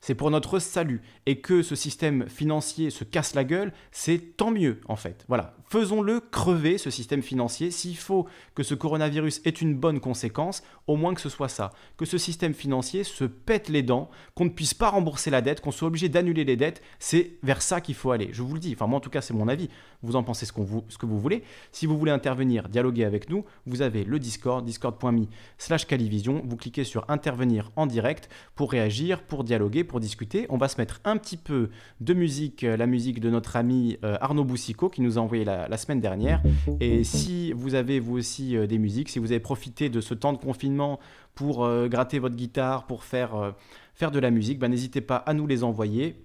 c'est pour notre salut. Et que ce système financier se casse la gueule, c'est tant mieux en fait. Voilà, faisons-le crever ce système financier. S'il faut que ce coronavirus ait une bonne conséquence, au moins que ce soit ça. Que ce système financier se pète les dents, qu'on ne puisse pas rembourser la dette, qu'on soit obligé d'annuler les dettes, c'est vers ça qu'il faut aller. Je vous le dis, enfin moi en tout cas c'est mon avis. Vous en pensez ce, vous, ce que vous voulez. Si vous voulez intervenir, dialoguer avec nous, vous avez le Discord, discord.me slash Calivision. Vous cliquez sur intervenir en direct pour réagir, pour dialoguer pour discuter. On va se mettre un petit peu de musique, euh, la musique de notre ami euh, Arnaud Boussicot qui nous a envoyé la, semaine dernière. Et si vous avez vous aussi euh, des musiques, si vous avez profité de ce temps de confinement pour gratter votre guitare, pour faire, faire de la musique, ben, n'hésitez pas à nous les envoyer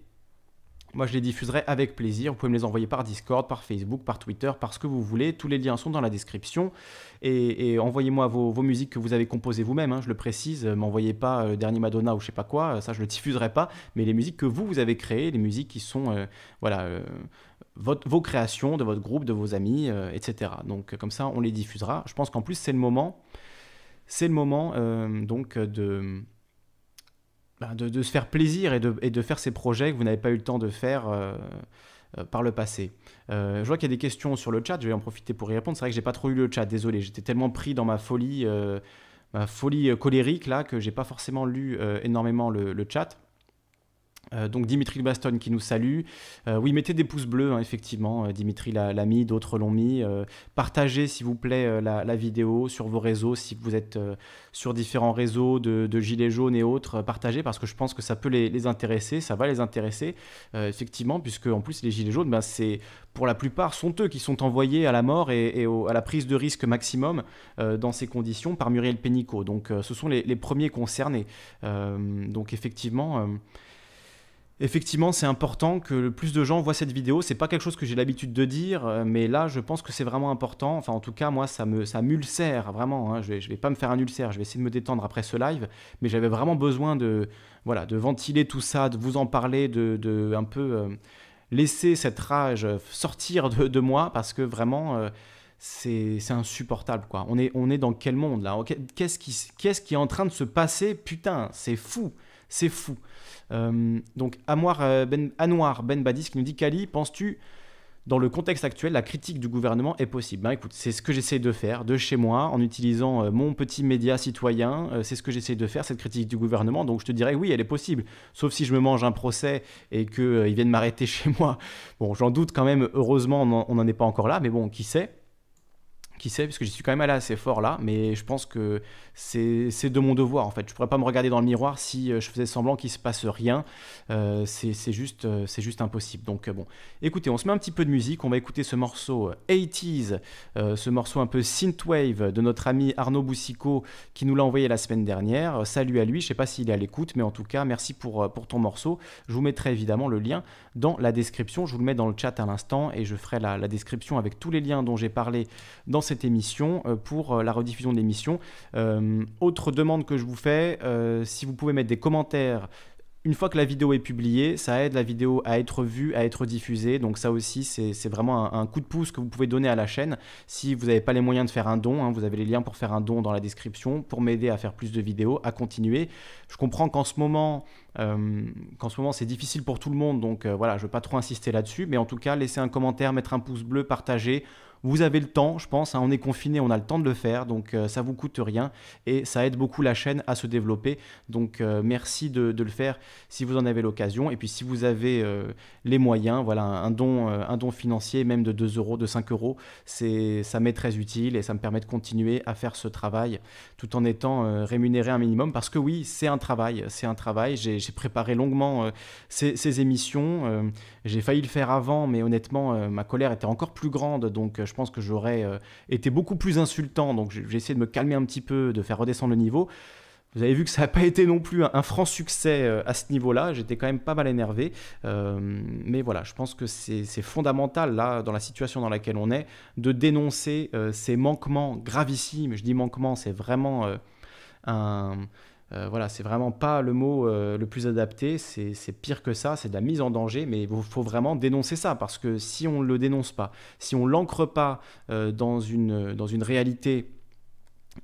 moi, je les diffuserai avec plaisir. Vous pouvez me les envoyer par Discord, par Facebook, par Twitter, par ce que vous voulez. Tous les liens sont dans la description. Et, envoyez-moi vos, musiques que vous avez composées vous-même, hein, je le précise. Euh, m'envoyez pas euh, Dernier Madonna ou je sais pas quoi, euh, ça je le diffuserai pas. Mais les musiques que vous, vous avez créées, les musiques qui sont, voilà, vos créations de votre groupe, de vos amis, etc. Donc, comme ça, on les diffusera. Je pense qu'en plus, c'est le moment. C'est le moment, donc, de bah, de, se faire plaisir et de, de, faire ces projets que vous n'avez pas eu le temps de faire euh, euh, par le passé. Euh, je vois qu'il y a des questions sur le chat, je vais en profiter pour y répondre. C'est vrai que j'ai pas trop lu le chat, désolé, j'étais tellement pris dans ma folie, ma folie colérique là que j'ai pas forcément lu énormément le chat. Euh, donc Dimitri Baston qui nous salue. Euh, oui, mettez des pouces bleus, hein, effectivement. Euh, Dimitri l'a mis, d'autres l'ont mis. partagez, s'il vous plaît, la, vidéo sur vos réseaux, si vous êtes sur différents réseaux de, Gilets jaunes et autres. partagez parce que je pense que ça peut les, intéresser, ça va les intéresser, effectivement, puisque en plus les Gilets jaunes, ben, c'est pour la plupart, sont eux qui sont envoyés à la mort et, à la prise de risque maximum dans ces conditions par Muriel Pénicaud. Donc ce sont les premiers concernés. donc effectivement effectivement, c'est important que le plus de gens voient cette vidéo. C'est pas quelque chose que j'ai l'habitude de dire, euh, mais là, je pense que c'est vraiment important. Enfin, en tout cas, moi, ça me, ça m'ulcère vraiment. Hein. Je, vais, vais pas me faire un ulcère. Je vais essayer de me détendre après ce live, mais j'avais vraiment besoin de, voilà, de ventiler tout ça, de vous en parler, de, un peu euh, laisser cette rage euh, sortir de, moi parce que vraiment. c'est insupportable quoi. On est, on est dans quel monde là Qu'est-ce qui, qui, est en train de se passer Putain, c'est fou, c'est fou. Euh, donc, Anouar euh, Ben, ben Badis qui nous dit Kali, penses-tu dans le contexte actuel, la critique du gouvernement est possible. Ben, écoute, c'est ce que j'essaie de faire de chez moi en utilisant euh, mon petit média citoyen. c'est ce que j'essaie de faire, cette critique du gouvernement. Donc je te dirais oui, elle est possible. Sauf si je me mange un procès et qu'ils viennent m'arrêter (laughs) chez moi. Bon, j'en doute quand même. Heureusement, on n'en est pas encore là. Mais bon, qui sait qui sait, parce que j'y suis quand même allé assez fort là, mais je pense que c'est de mon devoir en fait. Je pourrais pas me regarder dans le miroir si euh, je faisais semblant qu'il se passe rien. Euh, c'est juste, euh, c'est juste impossible. Donc bon, écoutez, on se met un petit peu de musique. On va écouter ce morceau 80s, ce morceau un peu synthwave de notre ami Arnaud Boussicot qui nous l'a envoyé la semaine dernière. Salut à lui. Je sais pas s'il est à l'écoute, mais en tout cas, merci pour pour ton morceau. Je vous mettrai évidemment le lien dans la description. Je vous le mets dans le chat à l'instant et je ferai la, description avec tous les liens dont j'ai parlé dans cette émission euh, pour euh, la rediffusion de l'émission. Euh, autre demande que je vous fais, si vous pouvez mettre des commentaires une fois que la vidéo est publiée, ça aide la vidéo à être vue, à être diffusée. Donc ça aussi, c'est vraiment un, coup de pouce que vous pouvez donner à la chaîne. Si vous n'avez pas les moyens de faire un don, hein, vous avez les liens pour faire un don dans la description, pour m'aider à faire plus de vidéos, à continuer. Je comprends qu'en ce moment, euh, qu'en ce moment c'est difficile pour tout le monde, donc euh, voilà, je ne veux pas trop insister là-dessus. Mais en tout cas, laissez un commentaire, mettre un pouce bleu, partager. Vous avez le temps, je pense, hein, on est confiné, on a le temps de le faire, donc ça euh, ça vous coûte rien et ça aide beaucoup la chaîne à se développer. Donc euh, merci de, le faire si vous en avez l'occasion et puis si vous avez euh, les moyens, voilà, un don, un don financier, même de 2 euros, de 5 euros, c'est, ça m'est très utile et ça me permet de continuer à faire ce travail tout en étant rémunéré un minimum parce que oui, c'est un travail, c'est un travail. J'ai, préparé longuement ces, ces, émissions, j'ai failli le faire avant, mais honnêtement, ma colère était encore plus grande, donc je je pense que j'aurais euh, été beaucoup plus insultant, donc j'ai essayé de me calmer un petit peu, de faire redescendre le niveau. Vous avez vu que ça n'a pas été non plus un, franc succès euh, à ce niveau-là. J'étais quand même pas mal énervé. Euh, mais voilà, je pense que c'est fondamental, là, dans la situation dans laquelle on est, de dénoncer ces manquements gravissimes. Je dis manquements, c'est vraiment un euh, voilà, c'est vraiment pas le mot euh, le plus adapté, c'est pire que ça, c'est de la mise en danger, mais il faut vraiment dénoncer ça, parce que si on ne le dénonce pas, si on l'ancre pas euh, dans une réalité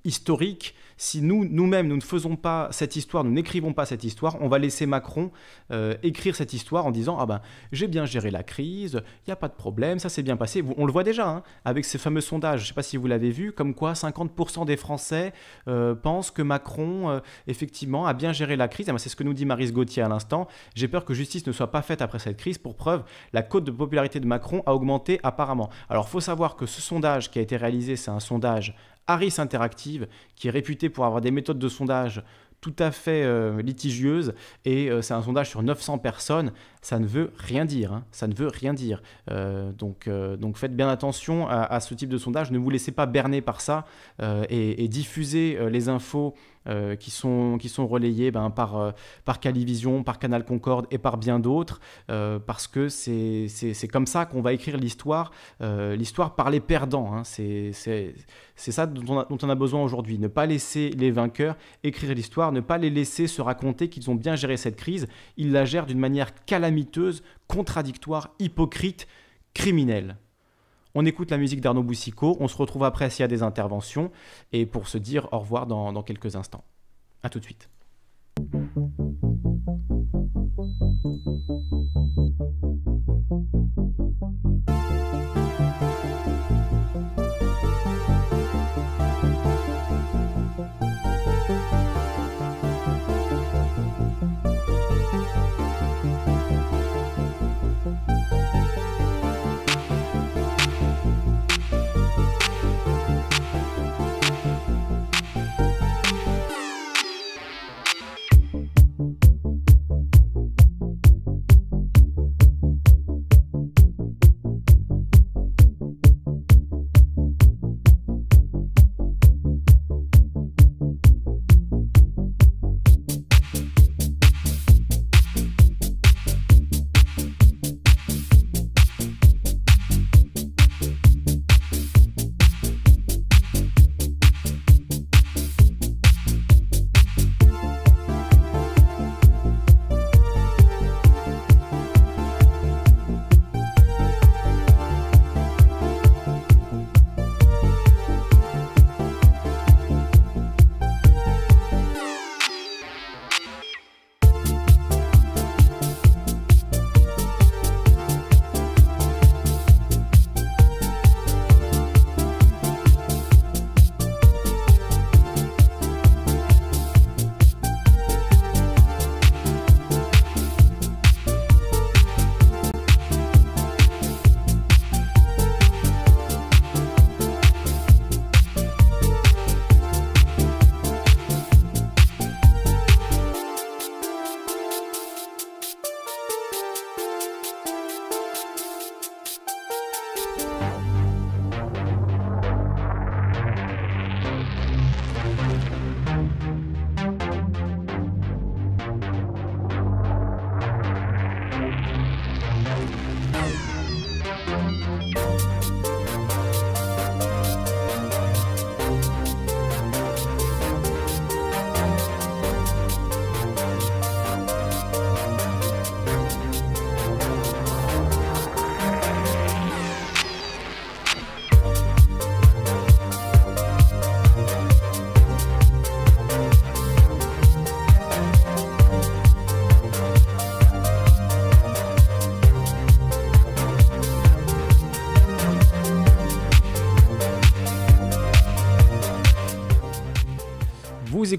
historique, si nous, nous-mêmes, nous ne faisons pas cette histoire, nous n'écrivons pas cette histoire, on va laisser Macron euh, écrire cette histoire en disant Ah ben, j'ai bien géré la crise, il n'y a pas de problème, ça s'est bien passé. On le voit déjà, hein, avec ces fameux sondages, je ne sais pas si vous l'avez vu, comme quoi 50% des Français euh, pensent que Macron, euh, effectivement, a bien géré la crise. Ah ben, c'est ce que nous dit Marise Gauthier à l'instant. J'ai peur que justice ne soit pas faite après cette crise. Pour preuve, la cote de popularité de Macron a augmenté apparemment. Alors, il faut savoir que ce sondage qui a été réalisé, c'est un sondage Harris Interactive, qui est réputé pour avoir des méthodes de sondage tout à fait euh, litigieuses, et euh, c'est un sondage sur 900 personnes ça ne veut rien dire. Hein. ça ne veut rien dire. Euh, donc, euh, donc faites bien attention à, ce type de sondage. Ne vous laissez pas berner par ça euh, et, et, diffusez les infos qui, sont, qui sont relayées ben, par, par Calivision, par Canal Concorde et par bien d'autres parce que c'est, c'est, comme ça qu'on va écrire l'histoire, l'histoire par les perdants. Hein. c'est, c'est, ça dont on, a, dont on a besoin aujourd'hui. Ne pas laisser les vainqueurs écrire l'histoire, ne pas les laisser se raconter qu'ils ont bien géré cette crise. Ils la gèrent d'une manière calamité amiteuse, contradictoire, hypocrite, criminelle. On écoute la musique d'Arnaud Boussicot, on se retrouve après s'il y a des interventions, et pour se dire au revoir dans, dans quelques instants. A tout de suite.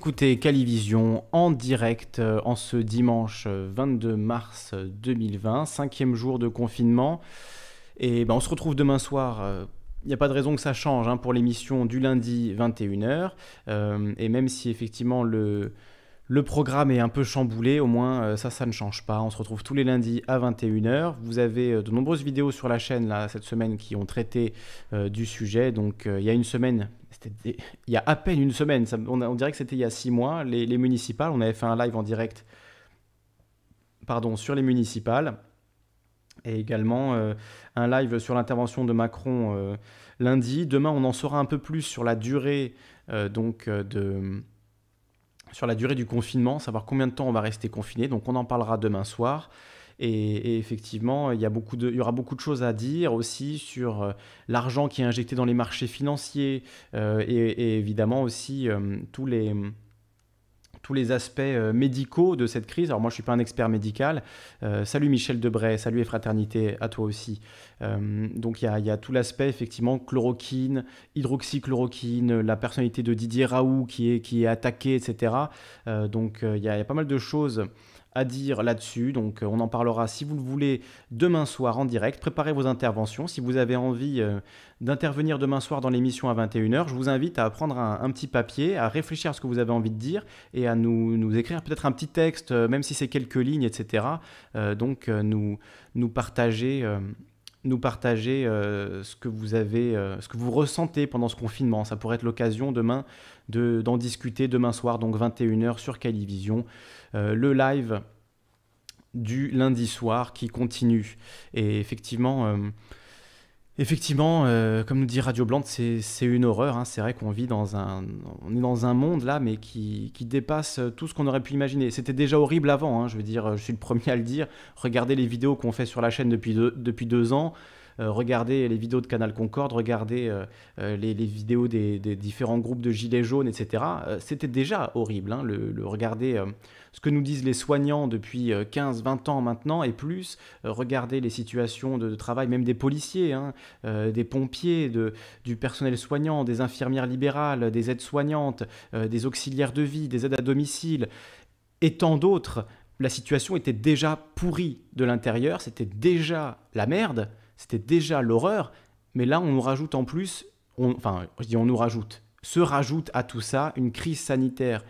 écoutez Calivision en direct euh, en ce dimanche 22 euh, mars 2020, euh, cinquième jour de confinement. Et ben, on se retrouve demain soir. Il n'y a pas de raison que ça change hein, pour l'émission du lundi 21h. et même si effectivement le, le programme est un peu chamboulé, au moins euh, ça, ça ne change pas. On se retrouve tous les lundis à 21h. Vous avez euh, de nombreuses vidéos sur la chaîne là, cette semaine qui ont traité euh, du sujet. Donc il y a une semaine, il y a à peine une semaine, on, dirait que c'était il y a six mois, les, municipales, on avait fait un live en direct pardon, sur les municipales. Et également un live sur l'intervention de Macron lundi. Demain, on en saura un peu plus sur la durée donc de sur la durée du confinement, savoir combien de temps on va rester confiné. Donc on en parlera demain soir. Et, effectivement, il y, beaucoup de, y aura beaucoup de choses à dire aussi sur euh, l'argent qui est injecté dans les marchés financiers euh, et, évidemment aussi euh, tous les tous les aspects euh, médicaux de cette crise. Alors moi, je suis pas un expert médical. Euh, salut Michel Debray, salut et fraternité à toi aussi. Euh, donc il y, y, a tout l'aspect effectivement chloroquine, hydroxychloroquine, la personnalité de Didier Raoult qui est, qui est attaqué etc. donc il y, a pas mal de choses à dire là-dessus. Donc euh, on en parlera si vous le voulez demain soir en direct. Préparez vos interventions. Si vous avez envie euh, d'intervenir demain soir dans l'émission à 21h, je vous invite à prendre un, petit papier, à réfléchir à ce que vous avez envie de dire et à nous, écrire peut-être un petit texte, euh, même si c'est quelques lignes, etc. donc nous, nous partager nous partager ce que vous avez, ce que vous ressentez pendant ce confinement. Ça pourrait être l'occasion demain d'en discuter demain soir, donc 21h sur Calivision. Euh, le live du lundi soir qui continue. Et effectivement, euh, Effectivement, euh, comme nous dit Radio Blanche, c'est une horreur. Hein. C'est vrai qu'on vit dans un, dans un monde là, mais qui, dépasse tout ce qu'on aurait pu imaginer. C'était déjà horrible avant. Hein, je veux dire, je suis le premier à le dire. Regardez les vidéos qu'on fait sur la chaîne depuis depuis deux ans. Euh, regardez les vidéos de Canal Concorde, regardez euh, euh, les, vidéos des, différents groupes de gilets jaunes, etc. C'était déjà horrible. Hein, le, regarder ce que nous disent les soignants depuis 15-20 ans maintenant et plus, regardez les situations de, travail, même des policiers, hein, des pompiers, du personnel soignant, des infirmières libérales, des aides-soignantes, des auxiliaires de vie, des aides à domicile et tant d'autres, la situation était déjà pourrie de l'intérieur, c'était déjà la merde. C'était déjà l'horreur, mais là, on nous rajoute en plus, enfin, je dis on nous rajoute, se rajoute à tout ça une crise sanitaire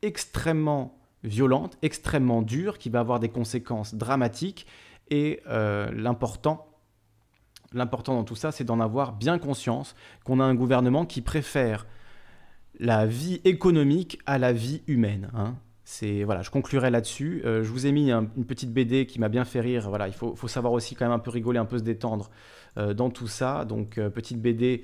extrêmement violente, extrêmement dure, qui va avoir des conséquences dramatiques. Et euh, l'important, l'important dans tout ça, c'est d'en avoir bien conscience qu'on a un gouvernement qui préfère la vie économique à la vie humaine. Hein voilà, je conclurai là-dessus. Euh, je vous ai mis une petite BD qui m'a bien fait rire. Voilà, il faut, savoir aussi quand même un peu rigoler, un peu se détendre euh, dans tout ça. Donc euh, petite BD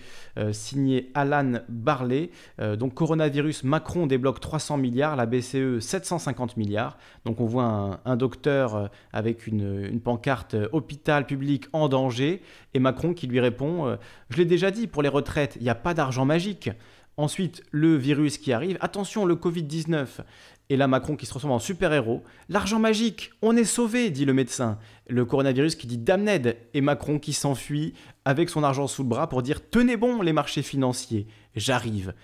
signée Alan Barley. donc coronavirus, Macron débloque 300 milliards, la BCE e, 750 milliards. Donc on voit un, docteur avec une, une pancarte hôpital public en danger et Macron qui lui répond, je l'ai déjà dit pour les retraites, il n'y a pas d'argent magique. Ensuite, le virus qui arrive. Attention, le Covid-19. Et là, Macron qui se transforme en super-héros. L'argent magique, on est sauvé, dit le médecin. Le coronavirus qui dit damned. Et Macron qui s'enfuit avec son argent sous le bras pour dire tenez bon les marchés financiers, j'arrive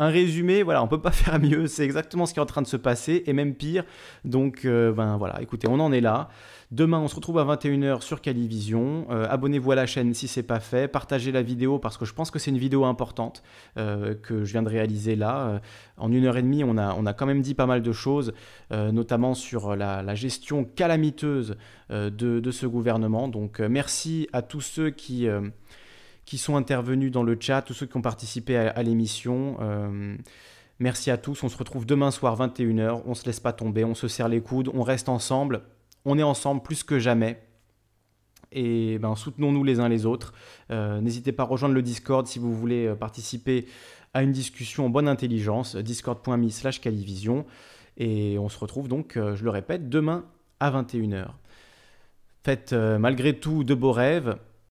un résumé, voilà, on peut pas (laughs) faire mieux, c'est exactement ce qui est en train de se passer, et même pire. Donc, euh, ben voilà, écoutez, on en est là. Demain, on se retrouve à 21h sur Calivision. Euh, abonnez-vous à la chaîne si c'est pas fait. Partagez la vidéo parce que je pense que c'est une vidéo importante euh, que je viens de réaliser là. Euh, en une heure et demie, on a, on a quand même dit pas mal de choses, notamment sur la, gestion calamiteuse de, ce gouvernement. Donc merci à tous ceux qui qui sont intervenus dans le chat, tous ceux qui ont participé à, l'émission. merci à tous. On se retrouve demain soir 21h. On se laisse pas tomber, on se serre les coudes, on reste ensemble on est ensemble plus que jamais. Et ben, soutenons-nous les uns les autres. Euh, n'hésitez pas à rejoindre le Discord si vous voulez euh, participer à une discussion en bonne intelligence. Euh, Discord.me slash Calivision. Et on se retrouve donc, je le répète, demain à 21h. Faites malgré tout de beaux rêves